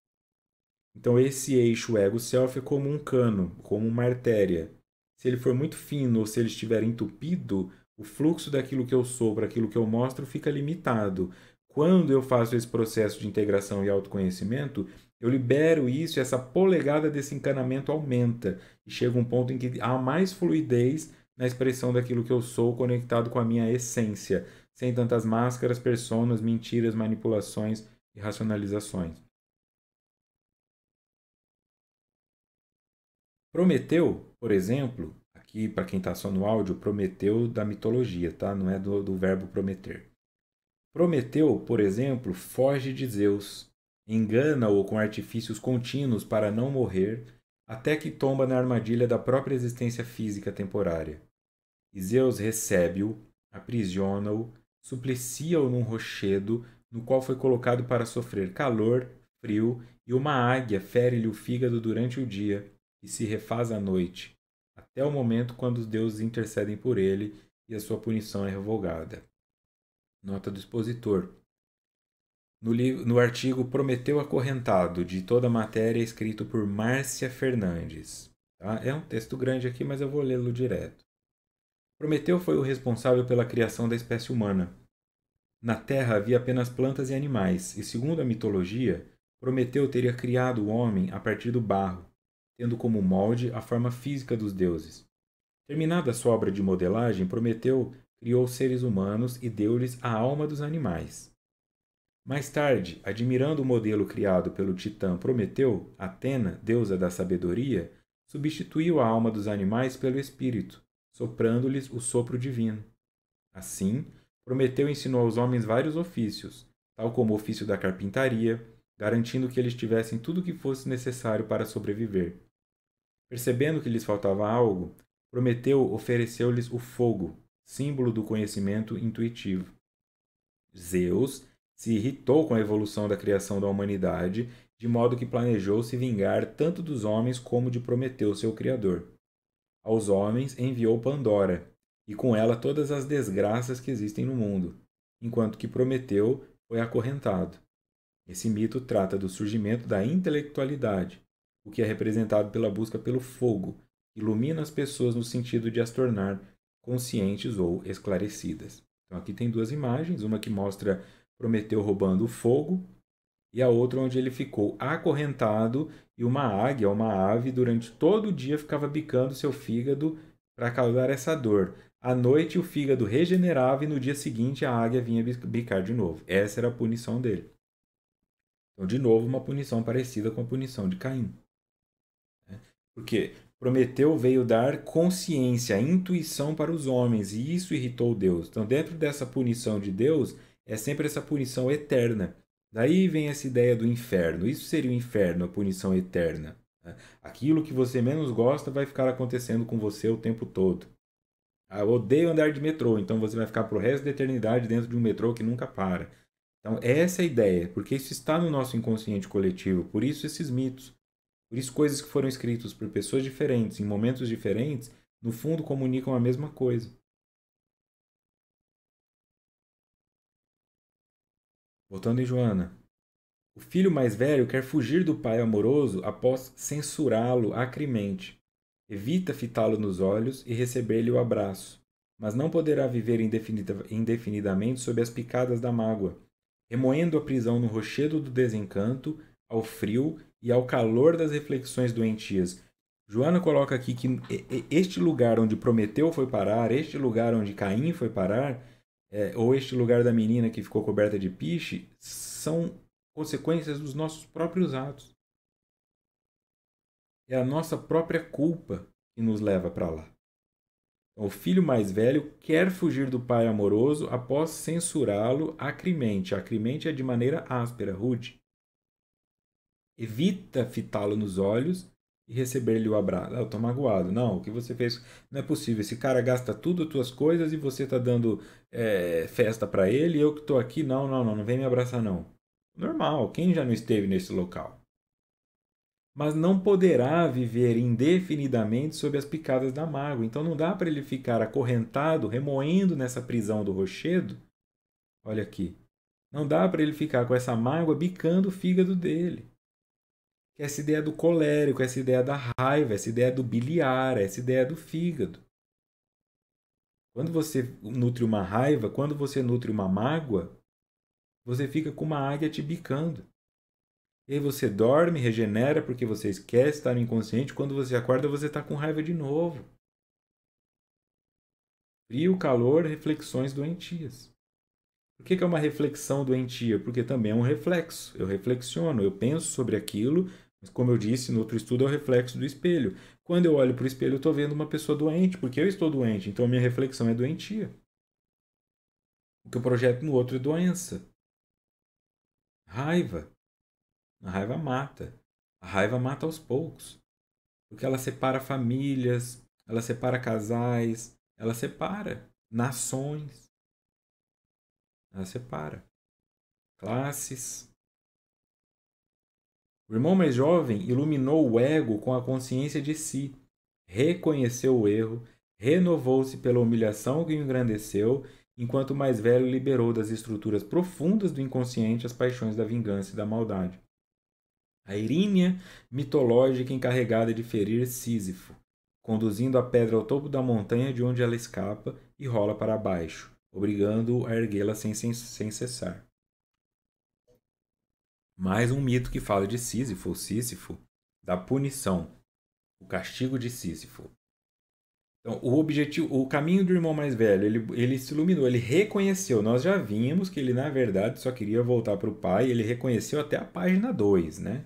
Então esse eixo ego-self é como um cano, como uma artéria. Se ele for muito fino ou se ele estiver entupido, o fluxo daquilo que eu sou para aquilo que eu mostro fica limitado. Quando eu faço esse processo de integração e autoconhecimento, eu libero isso e essa polegada desse encanamento aumenta. E chega um ponto em que há mais fluidez na expressão daquilo que eu sou conectado com a minha essência, sem tantas máscaras, personas, mentiras, manipulações e racionalizações. Prometeu, por exemplo, aqui para quem está só no áudio, Prometeu da mitologia, tá? Não é do, do verbo prometer. Prometeu, por exemplo, foge de Zeus, engana-o com artifícios contínuos para não morrer, até que tomba na armadilha da própria existência física temporária. E Zeus recebe-o, aprisiona-o, suplicia-o num rochedo, no qual foi colocado para sofrer calor, frio, e uma águia fere-lhe o fígado durante o dia, e se refaz à noite, até o momento quando os deuses intercedem por ele e a sua punição é revogada. Nota do expositor. No, livro, no artigo Prometeu Acorrentado, de toda a matéria, escrito por Márcia Fernandes. Tá? É um texto grande aqui, mas eu vou lê-lo direto. Prometeu foi o responsável pela criação da espécie humana. Na Terra havia apenas plantas e animais, e segundo a mitologia, Prometeu teria criado o homem a partir do barro, tendo como molde a forma física dos deuses. Terminada sua obra de modelagem, Prometeu criou seres humanos e deu-lhes a alma dos animais. Mais tarde, admirando o modelo criado pelo titã Prometeu, Atena, deusa da sabedoria, substituiu a alma dos animais pelo espírito, soprando-lhes o sopro divino. Assim, Prometeu ensinou aos homens vários ofícios, tal como o ofício da carpintaria, garantindo que eles tivessem tudo o que fosse necessário para sobreviver. Percebendo que lhes faltava algo, Prometeu ofereceu-lhes o fogo, símbolo do conhecimento intuitivo. Zeus se irritou com a evolução da criação da humanidade, de modo que planejou se vingar tanto dos homens como de Prometeu, seu criador. Aos homens enviou Pandora, e com ela todas as desgraças que existem no mundo, enquanto que Prometeu foi acorrentado. Esse mito trata do surgimento da intelectualidade, o que é representado pela busca pelo fogo, ilumina as pessoas no sentido de as tornar conscientes ou esclarecidas. Então aqui tem duas imagens, uma que mostra Prometeu roubando o fogo e a outra onde ele ficou acorrentado e uma águia, uma ave, durante todo o dia ficava bicando seu fígado para causar essa dor. À noite o fígado regenerava e no dia seguinte a águia vinha bicar de novo. Essa era a punição dele. Então, de novo, uma punição parecida com a punição de Caim. Porque Prometeu veio dar consciência, intuição para os homens, e isso irritou Deus. Então, dentro dessa punição de Deus, é sempre essa punição eterna. Daí vem essa ideia do inferno. Isso seria o inferno, a punição eterna. Né? Aquilo que você menos gosta vai ficar acontecendo com você o tempo todo. Ah, eu odeio andar de metrô, então você vai ficar pro resto da eternidade dentro de um metrô que nunca para. Então, essa é a ideia, porque isso está no nosso inconsciente coletivo, por isso esses mitos. Por isso, coisas que foram escritas por pessoas diferentes, em momentos diferentes, no fundo comunicam a mesma coisa. Voltando em Joana. O filho mais velho quer fugir do pai amoroso após censurá-lo acrimente. Evita fitá-lo nos olhos e receber-lhe o abraço, mas não poderá viver indefinidamente sob as picadas da mágoa, remoendo a prisão no rochedo do desencanto, ao frio e ao calor das reflexões doentias. Joana coloca aqui que este lugar onde Prometeu foi parar, este lugar onde Caim foi parar, é, ou este lugar da menina que ficou coberta de piche, são consequências dos nossos próprios atos. É a nossa própria culpa que nos leva para lá. O filho mais velho quer fugir do pai amoroso após censurá-lo acrimente. Acrimente é de maneira áspera, rude. Evita fitá-lo nos olhos e receber-lhe o abraço. Ah, eu tô magoado. Não, o que você fez não é possível. Esse cara gasta tudo as tuas coisas e você tá dando é, festa para ele eu que tô aqui. Não, não, não, não vem me abraçar não. Normal, quem já não esteve nesse local? Mas não poderá viver indefinidamente sob as picadas da mágoa. Então não dá para ele ficar acorrentado, remoendo nessa prisão do rochedo. Olha aqui. Não dá para ele ficar com essa mágoa bicando o fígado dele essa ideia do colérico, essa ideia da raiva, essa ideia do biliar, essa ideia do fígado. Quando você nutre uma raiva, quando você nutre uma mágoa, você fica com uma águia te bicando. E aí você dorme, regenera porque você esquece, está no inconsciente. Quando você acorda, você está com raiva de novo. Frio, calor, reflexões doentias. Por que, que é uma reflexão doentia? Porque também é um reflexo. Eu reflexiono, eu penso sobre aquilo, mas como eu disse no outro estudo, é o reflexo do espelho. Quando eu olho para o espelho, eu estou vendo uma pessoa doente, porque eu estou doente, então a minha reflexão é doentia. O que eu projeto no outro é doença. Raiva. A raiva mata. A raiva mata aos poucos. Porque ela separa famílias, ela separa casais, ela separa nações. Ela separa classes. O irmão mais jovem iluminou o ego com a consciência de si, reconheceu o erro, renovou-se pela humilhação que o engrandeceu, enquanto o mais velho liberou das estruturas profundas do inconsciente as paixões da vingança e da maldade. A irínia mitológica encarregada de ferir Sísifo, conduzindo a pedra ao topo da montanha de onde ela escapa e rola para baixo, obrigando-o a erguê-la sem, sem, sem cessar. Mais um mito que fala de Sísifo, Sísifo, da punição, o castigo de Sísifo. Então, o objetivo, o caminho do irmão mais velho, ele, ele se iluminou, ele reconheceu. Nós já vimos que ele, na verdade, só queria voltar para o pai, ele reconheceu até a página 2, né?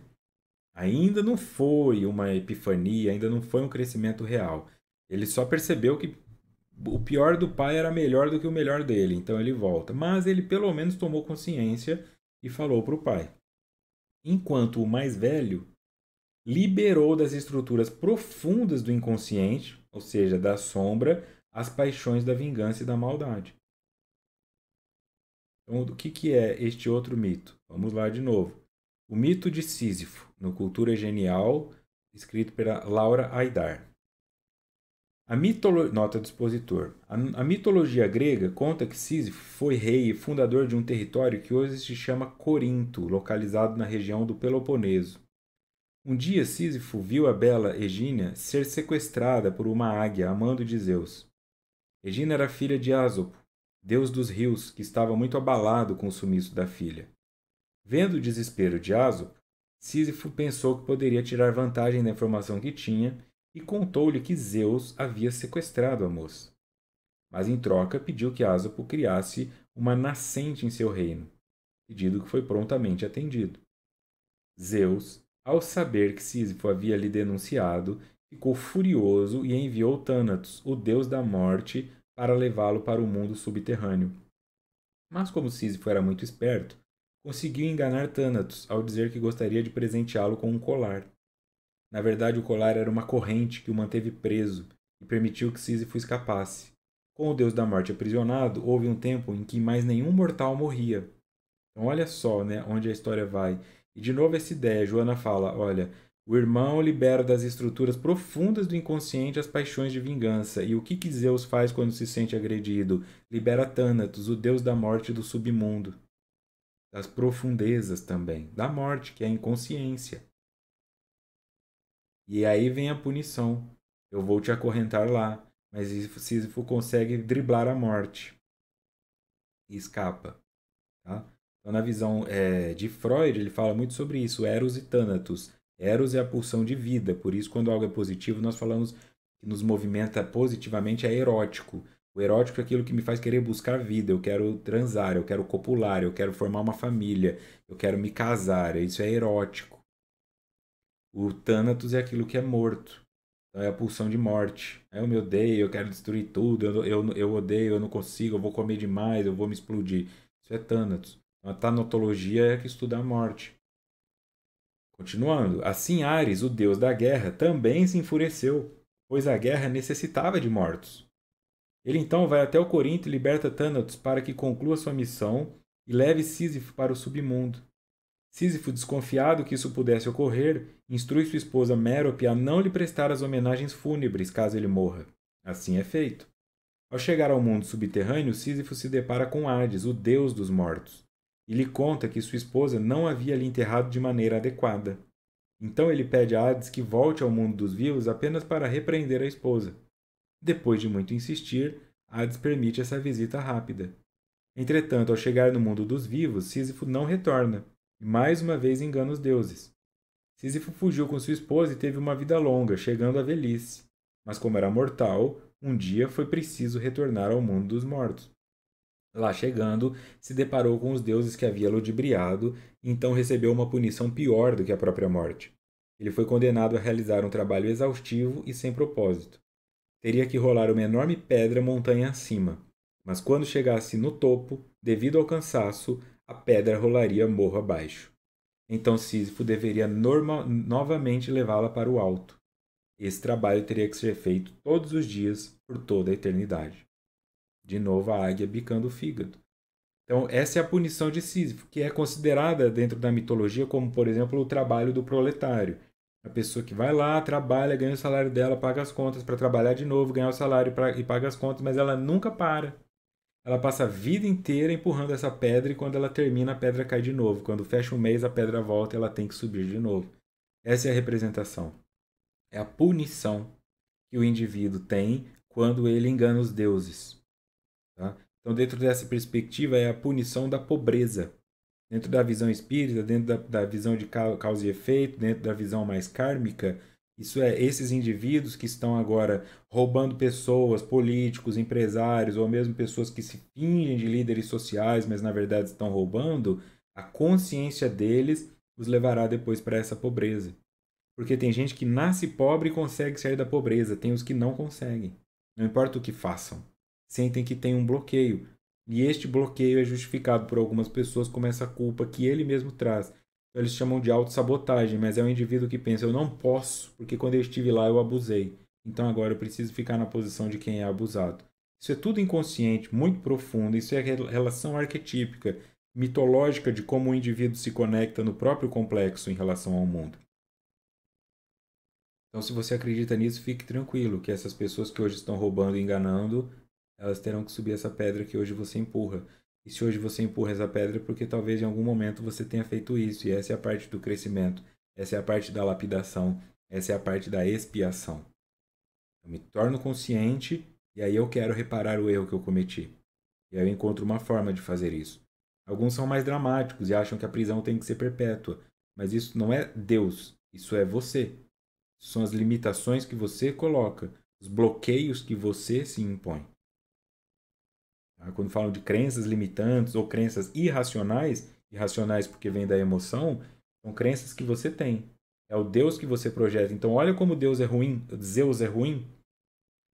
Ainda não foi uma epifania, ainda não foi um crescimento real. Ele só percebeu que o pior do pai era melhor do que o melhor dele, então ele volta. Mas ele pelo menos tomou consciência e falou para o pai enquanto o mais velho liberou das estruturas profundas do inconsciente, ou seja, da sombra, as paixões da vingança e da maldade. Então, o que, que é este outro mito? Vamos lá de novo. O mito de Sísifo, no Cultura Genial, escrito pela Laura Aidar. A mitolo... Nota do expositor. A, a, mitologia grega conta que Sísifo foi rei e fundador de um território que hoje se chama Corinto, localizado na região do Peloponeso. Um dia Sísifo viu a bela Egínia ser sequestrada por uma águia amando de Zeus. Egina era filha de Ásopo, deus dos rios, que estava muito abalado com o sumiço da filha. Vendo o desespero de Ásopo, Sísifo pensou que poderia tirar vantagem da informação que tinha e contou-lhe que Zeus havia sequestrado a moça. Mas em troca pediu que Asopo criasse uma nascente em seu reino, pedido que foi prontamente atendido. Zeus, ao saber que Sísifo havia lhe denunciado, ficou furioso e enviou Thanatos, o deus da morte, para levá-lo para o mundo subterrâneo. Mas como Sísifo era muito esperto, conseguiu enganar Thanatos ao dizer que gostaria de presenteá-lo com um colar. Na verdade, o colar era uma corrente que o manteve preso e permitiu que Sísifo escapasse. Com o deus da morte aprisionado, houve um tempo em que mais nenhum mortal morria. Então olha só, né, onde a história vai. E de novo essa ideia, Joana fala, olha, o irmão libera das estruturas profundas do inconsciente as paixões de vingança. E o que, que Zeus faz quando se sente agredido? Libera Thanatos, o deus da morte do submundo. Das profundezas também, da morte, que é a inconsciência. E aí vem a punição. Eu vou te acorrentar lá. Mas Sísifo consegue driblar a morte e escapa. Tá? Então, na visão é, de Freud, ele fala muito sobre isso, Eros e Thanatos. Eros é a pulsão de vida, por isso, quando algo é positivo, nós falamos que nos movimenta positivamente é erótico. O erótico é aquilo que me faz querer buscar vida. Eu quero transar, eu quero copular, eu quero formar uma família, eu quero me casar. Isso é erótico. O Thanatos é aquilo que é morto. Então é a pulsão de morte. Eu me odeio, eu quero destruir tudo, eu, eu, eu odeio, eu não consigo, eu vou comer demais, eu vou me explodir. Isso é Thanatos. Então, a tanatologia é que estuda a morte. Continuando, assim Ares, o deus da guerra, também se enfureceu, pois a guerra necessitava de mortos. Ele então vai até o Corinto e liberta Thanatos para que conclua sua missão e leve Sísifo para o submundo. Sísifo, desconfiado que isso pudesse ocorrer, instrui sua esposa Mérope a não lhe prestar as homenagens fúnebres caso ele morra. Assim é feito. Ao chegar ao mundo subterrâneo, Sísifo se depara com Hades, o deus dos mortos, e lhe conta que sua esposa não havia lhe enterrado de maneira adequada. Então ele pede a Hades que volte ao mundo dos vivos apenas para repreender a esposa. Depois de muito insistir, Hades permite essa visita rápida. Entretanto, ao chegar no mundo dos vivos, Sísifo não retorna e mais uma vez engana os deuses. Sísifo fugiu com sua esposa e teve uma vida longa, chegando à velhice. Mas como era mortal, um dia foi preciso retornar ao mundo dos mortos. Lá chegando, se deparou com os deuses que havia ludibriado, e então recebeu uma punição pior do que a própria morte. Ele foi condenado a realizar um trabalho exaustivo e sem propósito. Teria que rolar uma enorme pedra montanha acima, mas quando chegasse no topo, devido ao cansaço, a pedra rolaria morro abaixo. Então Sísifo deveria normal, novamente levá-la para o alto. Esse trabalho teria que ser feito todos os dias por toda a eternidade. De novo a águia bicando o fígado. Então, essa é a punição de Sísifo, que é considerada dentro da mitologia como, por exemplo, o trabalho do proletário. A pessoa que vai lá, trabalha, ganha o salário dela, paga as contas para trabalhar de novo, ganhar o salário pra... e paga as contas, mas ela nunca para. Ela passa a vida inteira empurrando essa pedra e quando ela termina, a pedra cai de novo. Quando fecha um mês, a pedra volta e ela tem que subir de novo. Essa é a representação. É a punição que o indivíduo tem quando ele engana os deuses. Tá? Então, dentro dessa perspectiva, é a punição da pobreza. Dentro da visão espírita, dentro da, da visão de causa e efeito, dentro da visão mais kármica, isso é, esses indivíduos que estão agora roubando pessoas, políticos, empresários, ou mesmo pessoas que se fingem de líderes sociais, mas na verdade estão roubando, a consciência deles os levará depois para essa pobreza. Porque tem gente que nasce pobre e consegue sair da pobreza, tem os que não conseguem. Não importa o que façam, sentem que tem um bloqueio. E este bloqueio é justificado por algumas pessoas como essa culpa que ele mesmo traz, então, eles chamam de autossabotagem, mas é um indivíduo que pensa: eu não posso, porque quando eu estive lá eu abusei. Então agora eu preciso ficar na posição de quem é abusado. Isso é tudo inconsciente, muito profundo. Isso é relação arquetípica, mitológica de como o indivíduo se conecta no próprio complexo em relação ao mundo. Então, se você acredita nisso, fique tranquilo que essas pessoas que hoje estão roubando e enganando, elas terão que subir essa pedra que hoje você empurra. E se hoje você empurra essa pedra, é porque talvez em algum momento você tenha feito isso. E essa é a parte do crescimento, essa é a parte da lapidação, essa é a parte da expiação. Eu me torno consciente e aí eu quero reparar o erro que eu cometi. E aí eu encontro uma forma de fazer isso. Alguns são mais dramáticos e acham que a prisão tem que ser perpétua. Mas isso não é Deus, isso é você. São as limitações que você coloca, os bloqueios que você se impõe. Tá? Quando falam de crenças limitantes ou crenças irracionais, irracionais porque vem da emoção, são crenças que você tem. É o Deus que você projeta. Então, olha como Deus é ruim, Zeus é ruim.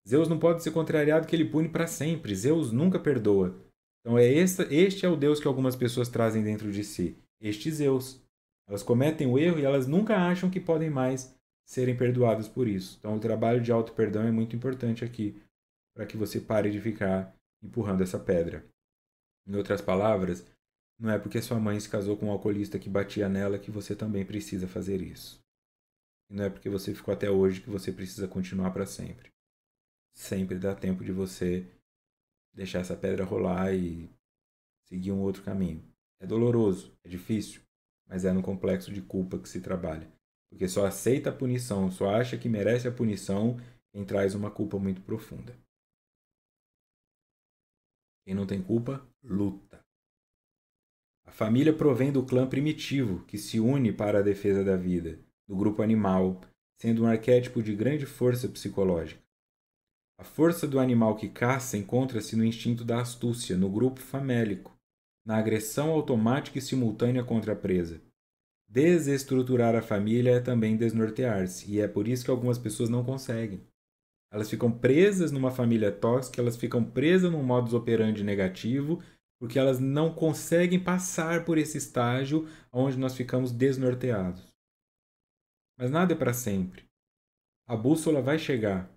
Zeus não pode ser contrariado que ele pune para sempre. Zeus nunca perdoa. Então, é esta, este é o Deus que algumas pessoas trazem dentro de si. Este Zeus. Elas cometem o erro e elas nunca acham que podem mais serem perdoadas por isso. Então, o trabalho de auto-perdão é muito importante aqui para que você pare de ficar empurrando essa pedra. Em outras palavras, não é porque sua mãe se casou com um alcoolista que batia nela que você também precisa fazer isso. E não é porque você ficou até hoje que você precisa continuar para sempre. Sempre dá tempo de você deixar essa pedra rolar e seguir um outro caminho. É doloroso, é difícil, mas é no complexo de culpa que se trabalha. Porque só aceita a punição, só acha que merece a punição quem traz uma culpa muito profunda. Quem não tem culpa, luta. A família provém do clã primitivo, que se une para a defesa da vida, do grupo animal, sendo um arquétipo de grande força psicológica. A força do animal que caça encontra-se no instinto da astúcia, no grupo famélico, na agressão automática e simultânea contra a presa. Desestruturar a família é também desnortear-se, e é por isso que algumas pessoas não conseguem. Elas ficam presas numa família tóxica, elas ficam presas num modus operandi negativo, porque elas não conseguem passar por esse estágio onde nós ficamos desnorteados. Mas nada é para sempre. A bússola vai chegar.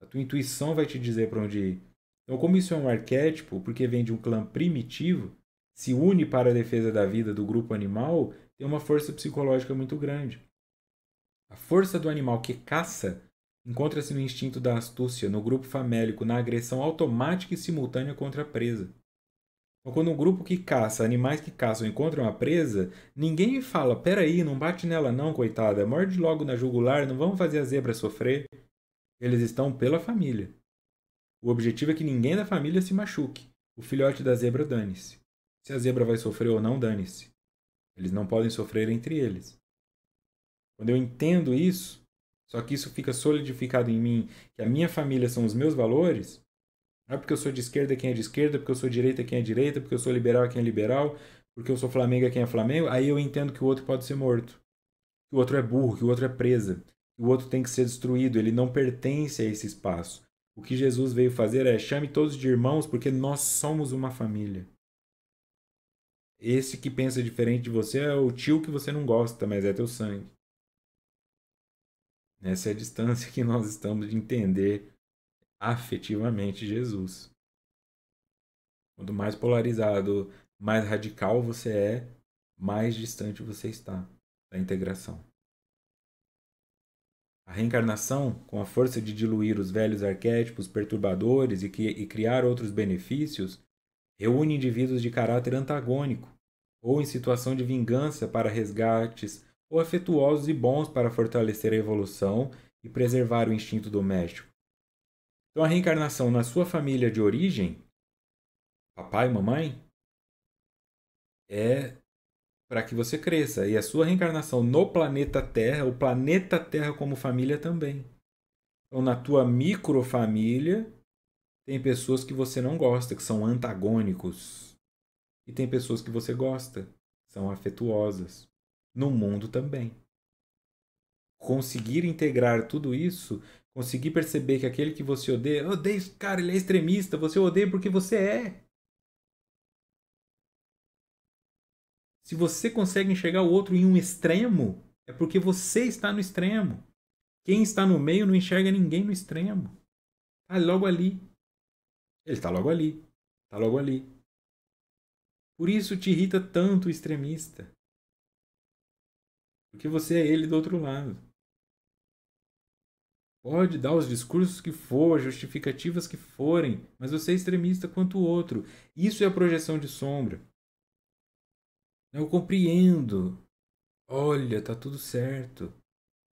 A tua intuição vai te dizer para onde ir. Então, como isso é um arquétipo, porque vem de um clã primitivo, se une para a defesa da vida do grupo animal, tem uma força psicológica muito grande. A força do animal que caça encontra-se no instinto da astúcia, no grupo famélico, na agressão automática e simultânea contra a presa. Então, quando um grupo que caça, animais que caçam, encontram a presa, ninguém fala: peraí, não bate nela não, coitada, morde logo na jugular, não vamos fazer a zebra sofrer. Eles estão pela família. O objetivo é que ninguém da família se machuque. O filhote da zebra dane-se. Se a zebra vai sofrer ou não, dane-se. Eles não podem sofrer entre eles. Quando eu entendo isso, só que isso fica solidificado em mim, que a minha família são os meus valores, não é porque eu sou de esquerda quem é de esquerda, porque eu sou direita quem é direita, porque eu sou liberal quem é liberal, porque eu sou Flamengo quem é Flamengo, aí eu entendo que o outro pode ser morto, que o outro é burro, que o outro é presa, que o outro tem que ser destruído, ele não pertence a esse espaço. O que Jesus veio fazer é chame todos de irmãos, porque nós somos uma família. Esse que pensa diferente de você é o tio que você não gosta, mas é teu sangue. Essa é a distância que nós estamos de entender afetivamente Jesus. Quanto mais polarizado, mais radical você é, mais distante você está da integração. A reencarnação, com a força de diluir os velhos arquétipos perturbadores e, que, e criar outros benefícios, reúne indivíduos de caráter antagônico ou em situação de vingança para resgates ou afetuosos e bons para fortalecer a evolução e preservar o instinto doméstico. Então, a reencarnação na sua família de origem, papai e mamãe, é para que você cresça. E a sua reencarnação no planeta Terra, o planeta Terra como família também. Então, na tua microfamília, tem pessoas que você não gosta, que são antagônicos. E tem pessoas que você gosta, que são afetuosas no mundo também. Conseguir integrar tudo isso, conseguir perceber que aquele que você odeia, odeia esse cara, ele é extremista, você odeia porque você é. Se você consegue enxergar o outro em um extremo, é porque você está no extremo. Quem está no meio não enxerga ninguém no extremo. Está logo ali. Ele está logo ali. Está logo ali. Por isso te irrita tanto o extremista. Porque você é ele do outro lado. Pode dar os discursos que for, justificativas que forem, mas você é extremista quanto o outro. Isso é a projeção de sombra. Eu compreendo. Olha, tá tudo certo.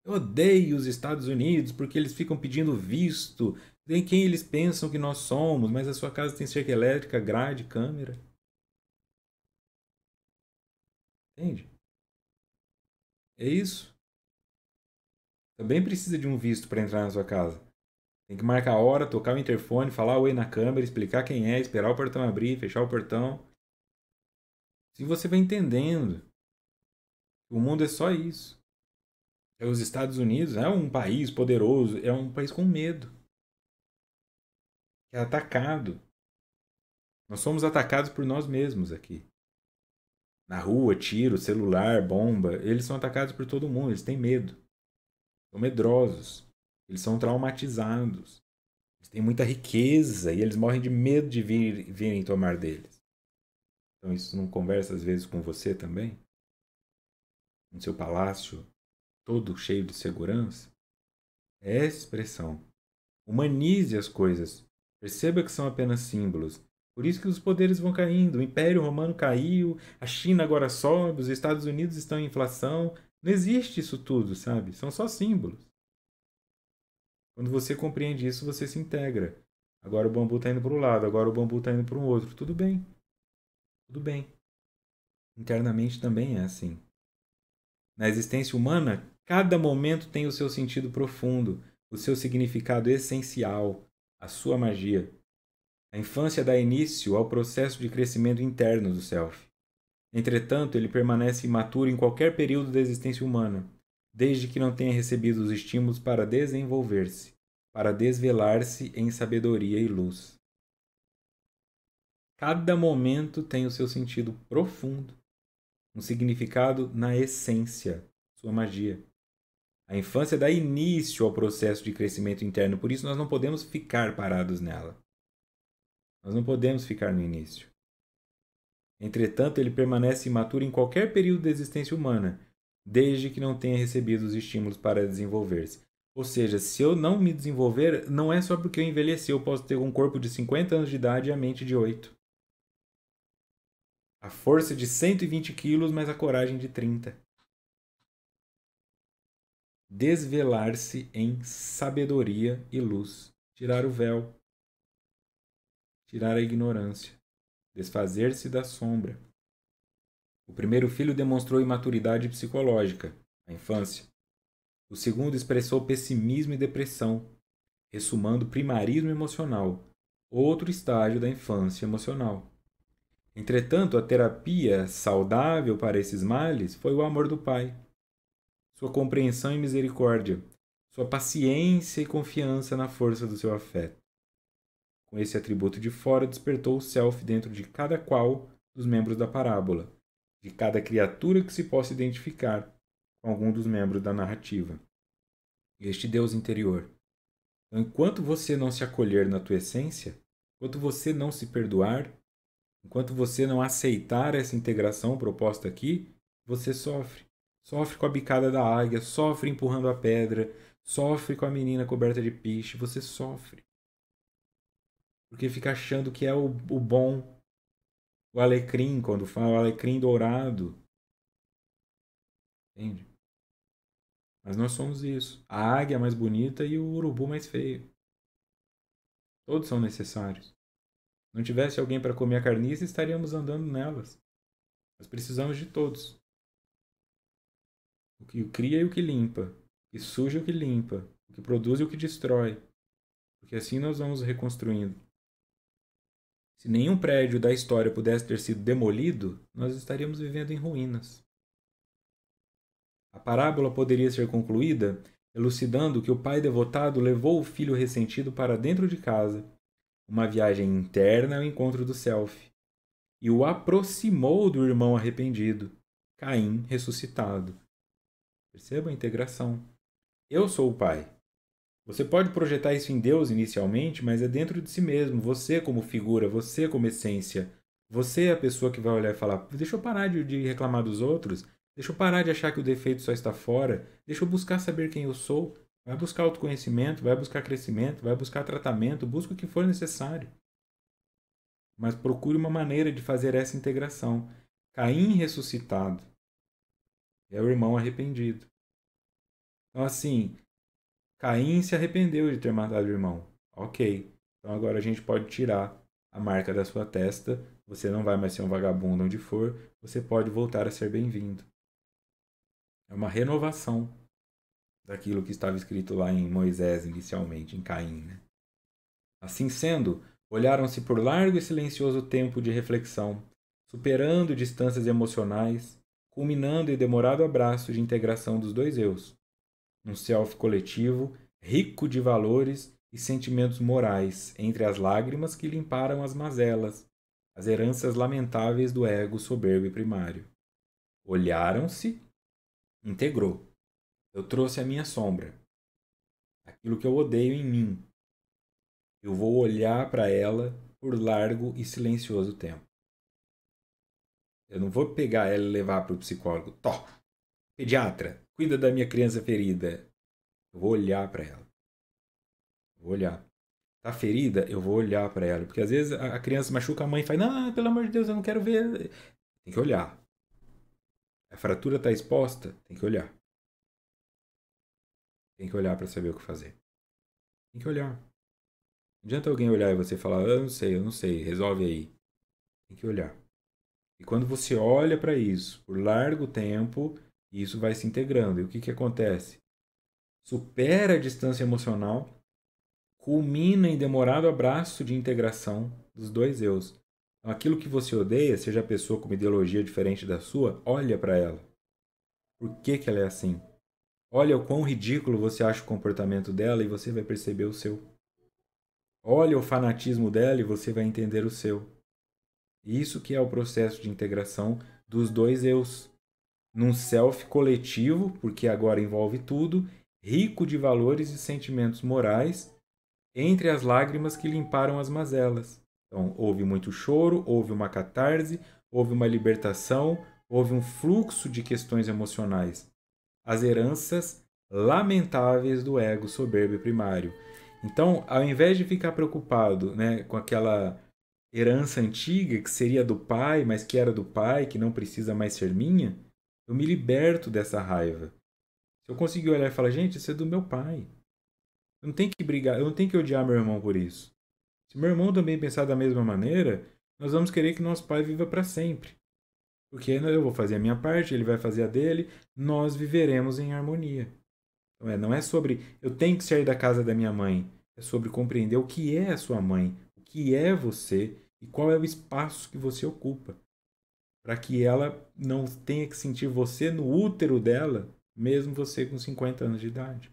Eu odeio os Estados Unidos porque eles ficam pedindo visto. Nem quem eles pensam que nós somos, mas a sua casa tem cerca elétrica, grade, câmera. Entende? É isso. Também precisa de um visto para entrar na sua casa. Tem que marcar a hora, tocar o interfone, falar oi na câmera, explicar quem é, esperar o portão abrir, fechar o portão. Se você vai entendendo, o mundo é só isso. É os Estados Unidos é um país poderoso, é um país com medo. É atacado. Nós somos atacados por nós mesmos aqui na rua, tiro, celular, bomba, eles são atacados por todo mundo, eles têm medo. São medrosos, eles são traumatizados. Eles têm muita riqueza e eles morrem de medo de vir, virem tomar deles. Então isso não conversa às vezes com você também? No seu palácio todo cheio de segurança? É essa expressão. Humanize as coisas. Perceba que são apenas símbolos por isso que os poderes vão caindo. O Império Romano caiu, a China agora sobe, os Estados Unidos estão em inflação. Não existe isso tudo, sabe? São só símbolos. Quando você compreende isso, você se integra. Agora o bambu está indo para um lado, agora o bambu está indo para um outro. Tudo bem. Tudo bem. Internamente também é assim. Na existência humana, cada momento tem o seu sentido profundo, o seu significado essencial, a sua magia. A infância dá início ao processo de crescimento interno do self. Entretanto, ele permanece imaturo em qualquer período da existência humana, desde que não tenha recebido os estímulos para desenvolver-se, para desvelar-se em sabedoria e luz. Cada momento tem o seu sentido profundo, um significado na essência, sua magia. A infância dá início ao processo de crescimento interno, por isso nós não podemos ficar parados nela. Nós não podemos ficar no início. Entretanto, ele permanece imaturo em qualquer período da existência humana, desde que não tenha recebido os estímulos para desenvolver-se. Ou seja, se eu não me desenvolver, não é só porque eu envelheci, eu posso ter um corpo de 50 anos de idade e a mente de 8. A força de 120 quilos, mas a coragem de 30. Desvelar-se em sabedoria e luz. Tirar o véu tirar a ignorância, desfazer-se da sombra. O primeiro filho demonstrou imaturidade psicológica, a infância. O segundo expressou pessimismo e depressão, ressumando primarismo emocional, outro estágio da infância emocional. Entretanto, a terapia saudável para esses males foi o amor do Pai, sua compreensão e misericórdia, sua paciência e confiança na força do seu afeto. Com esse atributo de fora, despertou o self dentro de cada qual dos membros da parábola, de cada criatura que se possa identificar com algum dos membros da narrativa. Este Deus interior. Então, enquanto você não se acolher na tua essência, enquanto você não se perdoar, enquanto você não aceitar essa integração proposta aqui, você sofre. Sofre com a bicada da águia, sofre empurrando a pedra, sofre com a menina coberta de piche, você sofre. Porque fica achando que é o, o bom. O alecrim, quando fala, o alecrim dourado. Entende? Mas nós somos isso. A águia mais bonita e o urubu mais feio. Todos são necessários. Não tivesse alguém para comer a carniça, estaríamos andando nelas. Nós precisamos de todos. O que cria e o que limpa, o que suja e o que limpa, o que produz e o que destrói. Porque assim nós vamos reconstruindo. Se nenhum prédio da história pudesse ter sido demolido, nós estaríamos vivendo em ruínas. A parábola poderia ser concluída elucidando que o pai devotado levou o filho ressentido para dentro de casa, uma viagem interna ao encontro do self, e o aproximou do irmão arrependido, Caim ressuscitado. Perceba a integração. Eu sou o pai, você pode projetar isso em Deus inicialmente, mas é dentro de si mesmo, você como figura, você como essência. Você é a pessoa que vai olhar e falar: deixa eu parar de, de reclamar dos outros, deixa eu parar de achar que o defeito só está fora, deixa eu buscar saber quem eu sou. Vai buscar autoconhecimento, vai buscar crescimento, vai buscar tratamento, busca o que for necessário. Mas procure uma maneira de fazer essa integração. Caim ressuscitado é o irmão arrependido. Então, assim, Caim se arrependeu de ter matado o irmão. Ok, então agora a gente pode tirar a marca da sua testa. Você não vai mais ser um vagabundo onde for. Você pode voltar a ser bem-vindo. É uma renovação daquilo que estava escrito lá em Moisés inicialmente, em Caim. Né? Assim sendo, olharam-se por largo e silencioso tempo de reflexão, superando distâncias emocionais, culminando em demorado abraço de integração dos dois eus, num self coletivo rico de valores e sentimentos morais, entre as lágrimas que limparam as mazelas, as heranças lamentáveis do ego soberbo e primário. Olharam-se, integrou. Eu trouxe a minha sombra, aquilo que eu odeio em mim. Eu vou olhar para ela por largo e silencioso tempo. Eu não vou pegar ela e levar para o psicólogo. Tó, pediatra, cuida da minha criança ferida. Eu vou olhar para ela. Vou olhar. Tá ferida? Eu vou olhar para ela. Porque às vezes a criança machuca a mãe e fala: Não, pelo amor de Deus, eu não quero ver. Tem que olhar. A fratura está exposta? Tem que olhar. Tem que olhar para saber o que fazer. Tem que olhar. Não adianta alguém olhar e você falar: Eu não sei, eu não sei, resolve aí. Tem que olhar. E quando você olha para isso por largo tempo, e isso vai se integrando. E o que, que acontece? Supera a distância emocional, culmina em demorado abraço de integração dos dois eus. Então, aquilo que você odeia, seja a pessoa com uma ideologia diferente da sua, olha para ela. Por que, que ela é assim? Olha o quão ridículo você acha o comportamento dela e você vai perceber o seu. Olha o fanatismo dela e você vai entender o seu. Isso que é o processo de integração dos dois eus num self coletivo, porque agora envolve tudo, rico de valores e sentimentos morais, entre as lágrimas que limparam as mazelas. Então, houve muito choro, houve uma catarse, houve uma libertação, houve um fluxo de questões emocionais. As heranças lamentáveis do ego soberbo primário. Então, ao invés de ficar preocupado né, com aquela herança antiga que seria do pai, mas que era do pai, que não precisa mais ser minha, eu me liberto dessa raiva. Se eu conseguir olhar e falar, gente, isso é do meu pai. Eu não tenho que brigar, eu não tenho que odiar meu irmão por isso. Se meu irmão também pensar da mesma maneira, nós vamos querer que nosso pai viva para sempre. Porque eu vou fazer a minha parte, ele vai fazer a dele, nós viveremos em harmonia. Não é, não é sobre eu tenho que sair da casa da minha mãe. É sobre compreender o que é a sua mãe, o que é você e qual é o espaço que você ocupa para que ela não tenha que sentir você no útero dela, mesmo você com 50 anos de idade.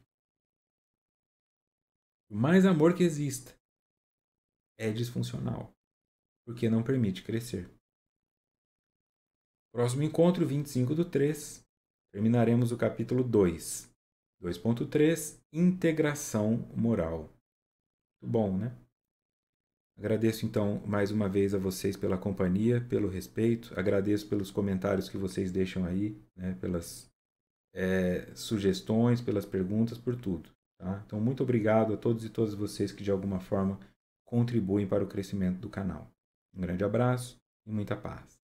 O mais amor que exista é disfuncional, porque não permite crescer. Próximo encontro, 25 do 3, terminaremos o capítulo 2. 2.3 Integração moral. Muito bom, né? Agradeço então mais uma vez a vocês pela companhia, pelo respeito, agradeço pelos comentários que vocês deixam aí, né, pelas é, sugestões, pelas perguntas, por tudo. Tá? Então, muito obrigado a todos e todas vocês que de alguma forma contribuem para o crescimento do canal. Um grande abraço e muita paz.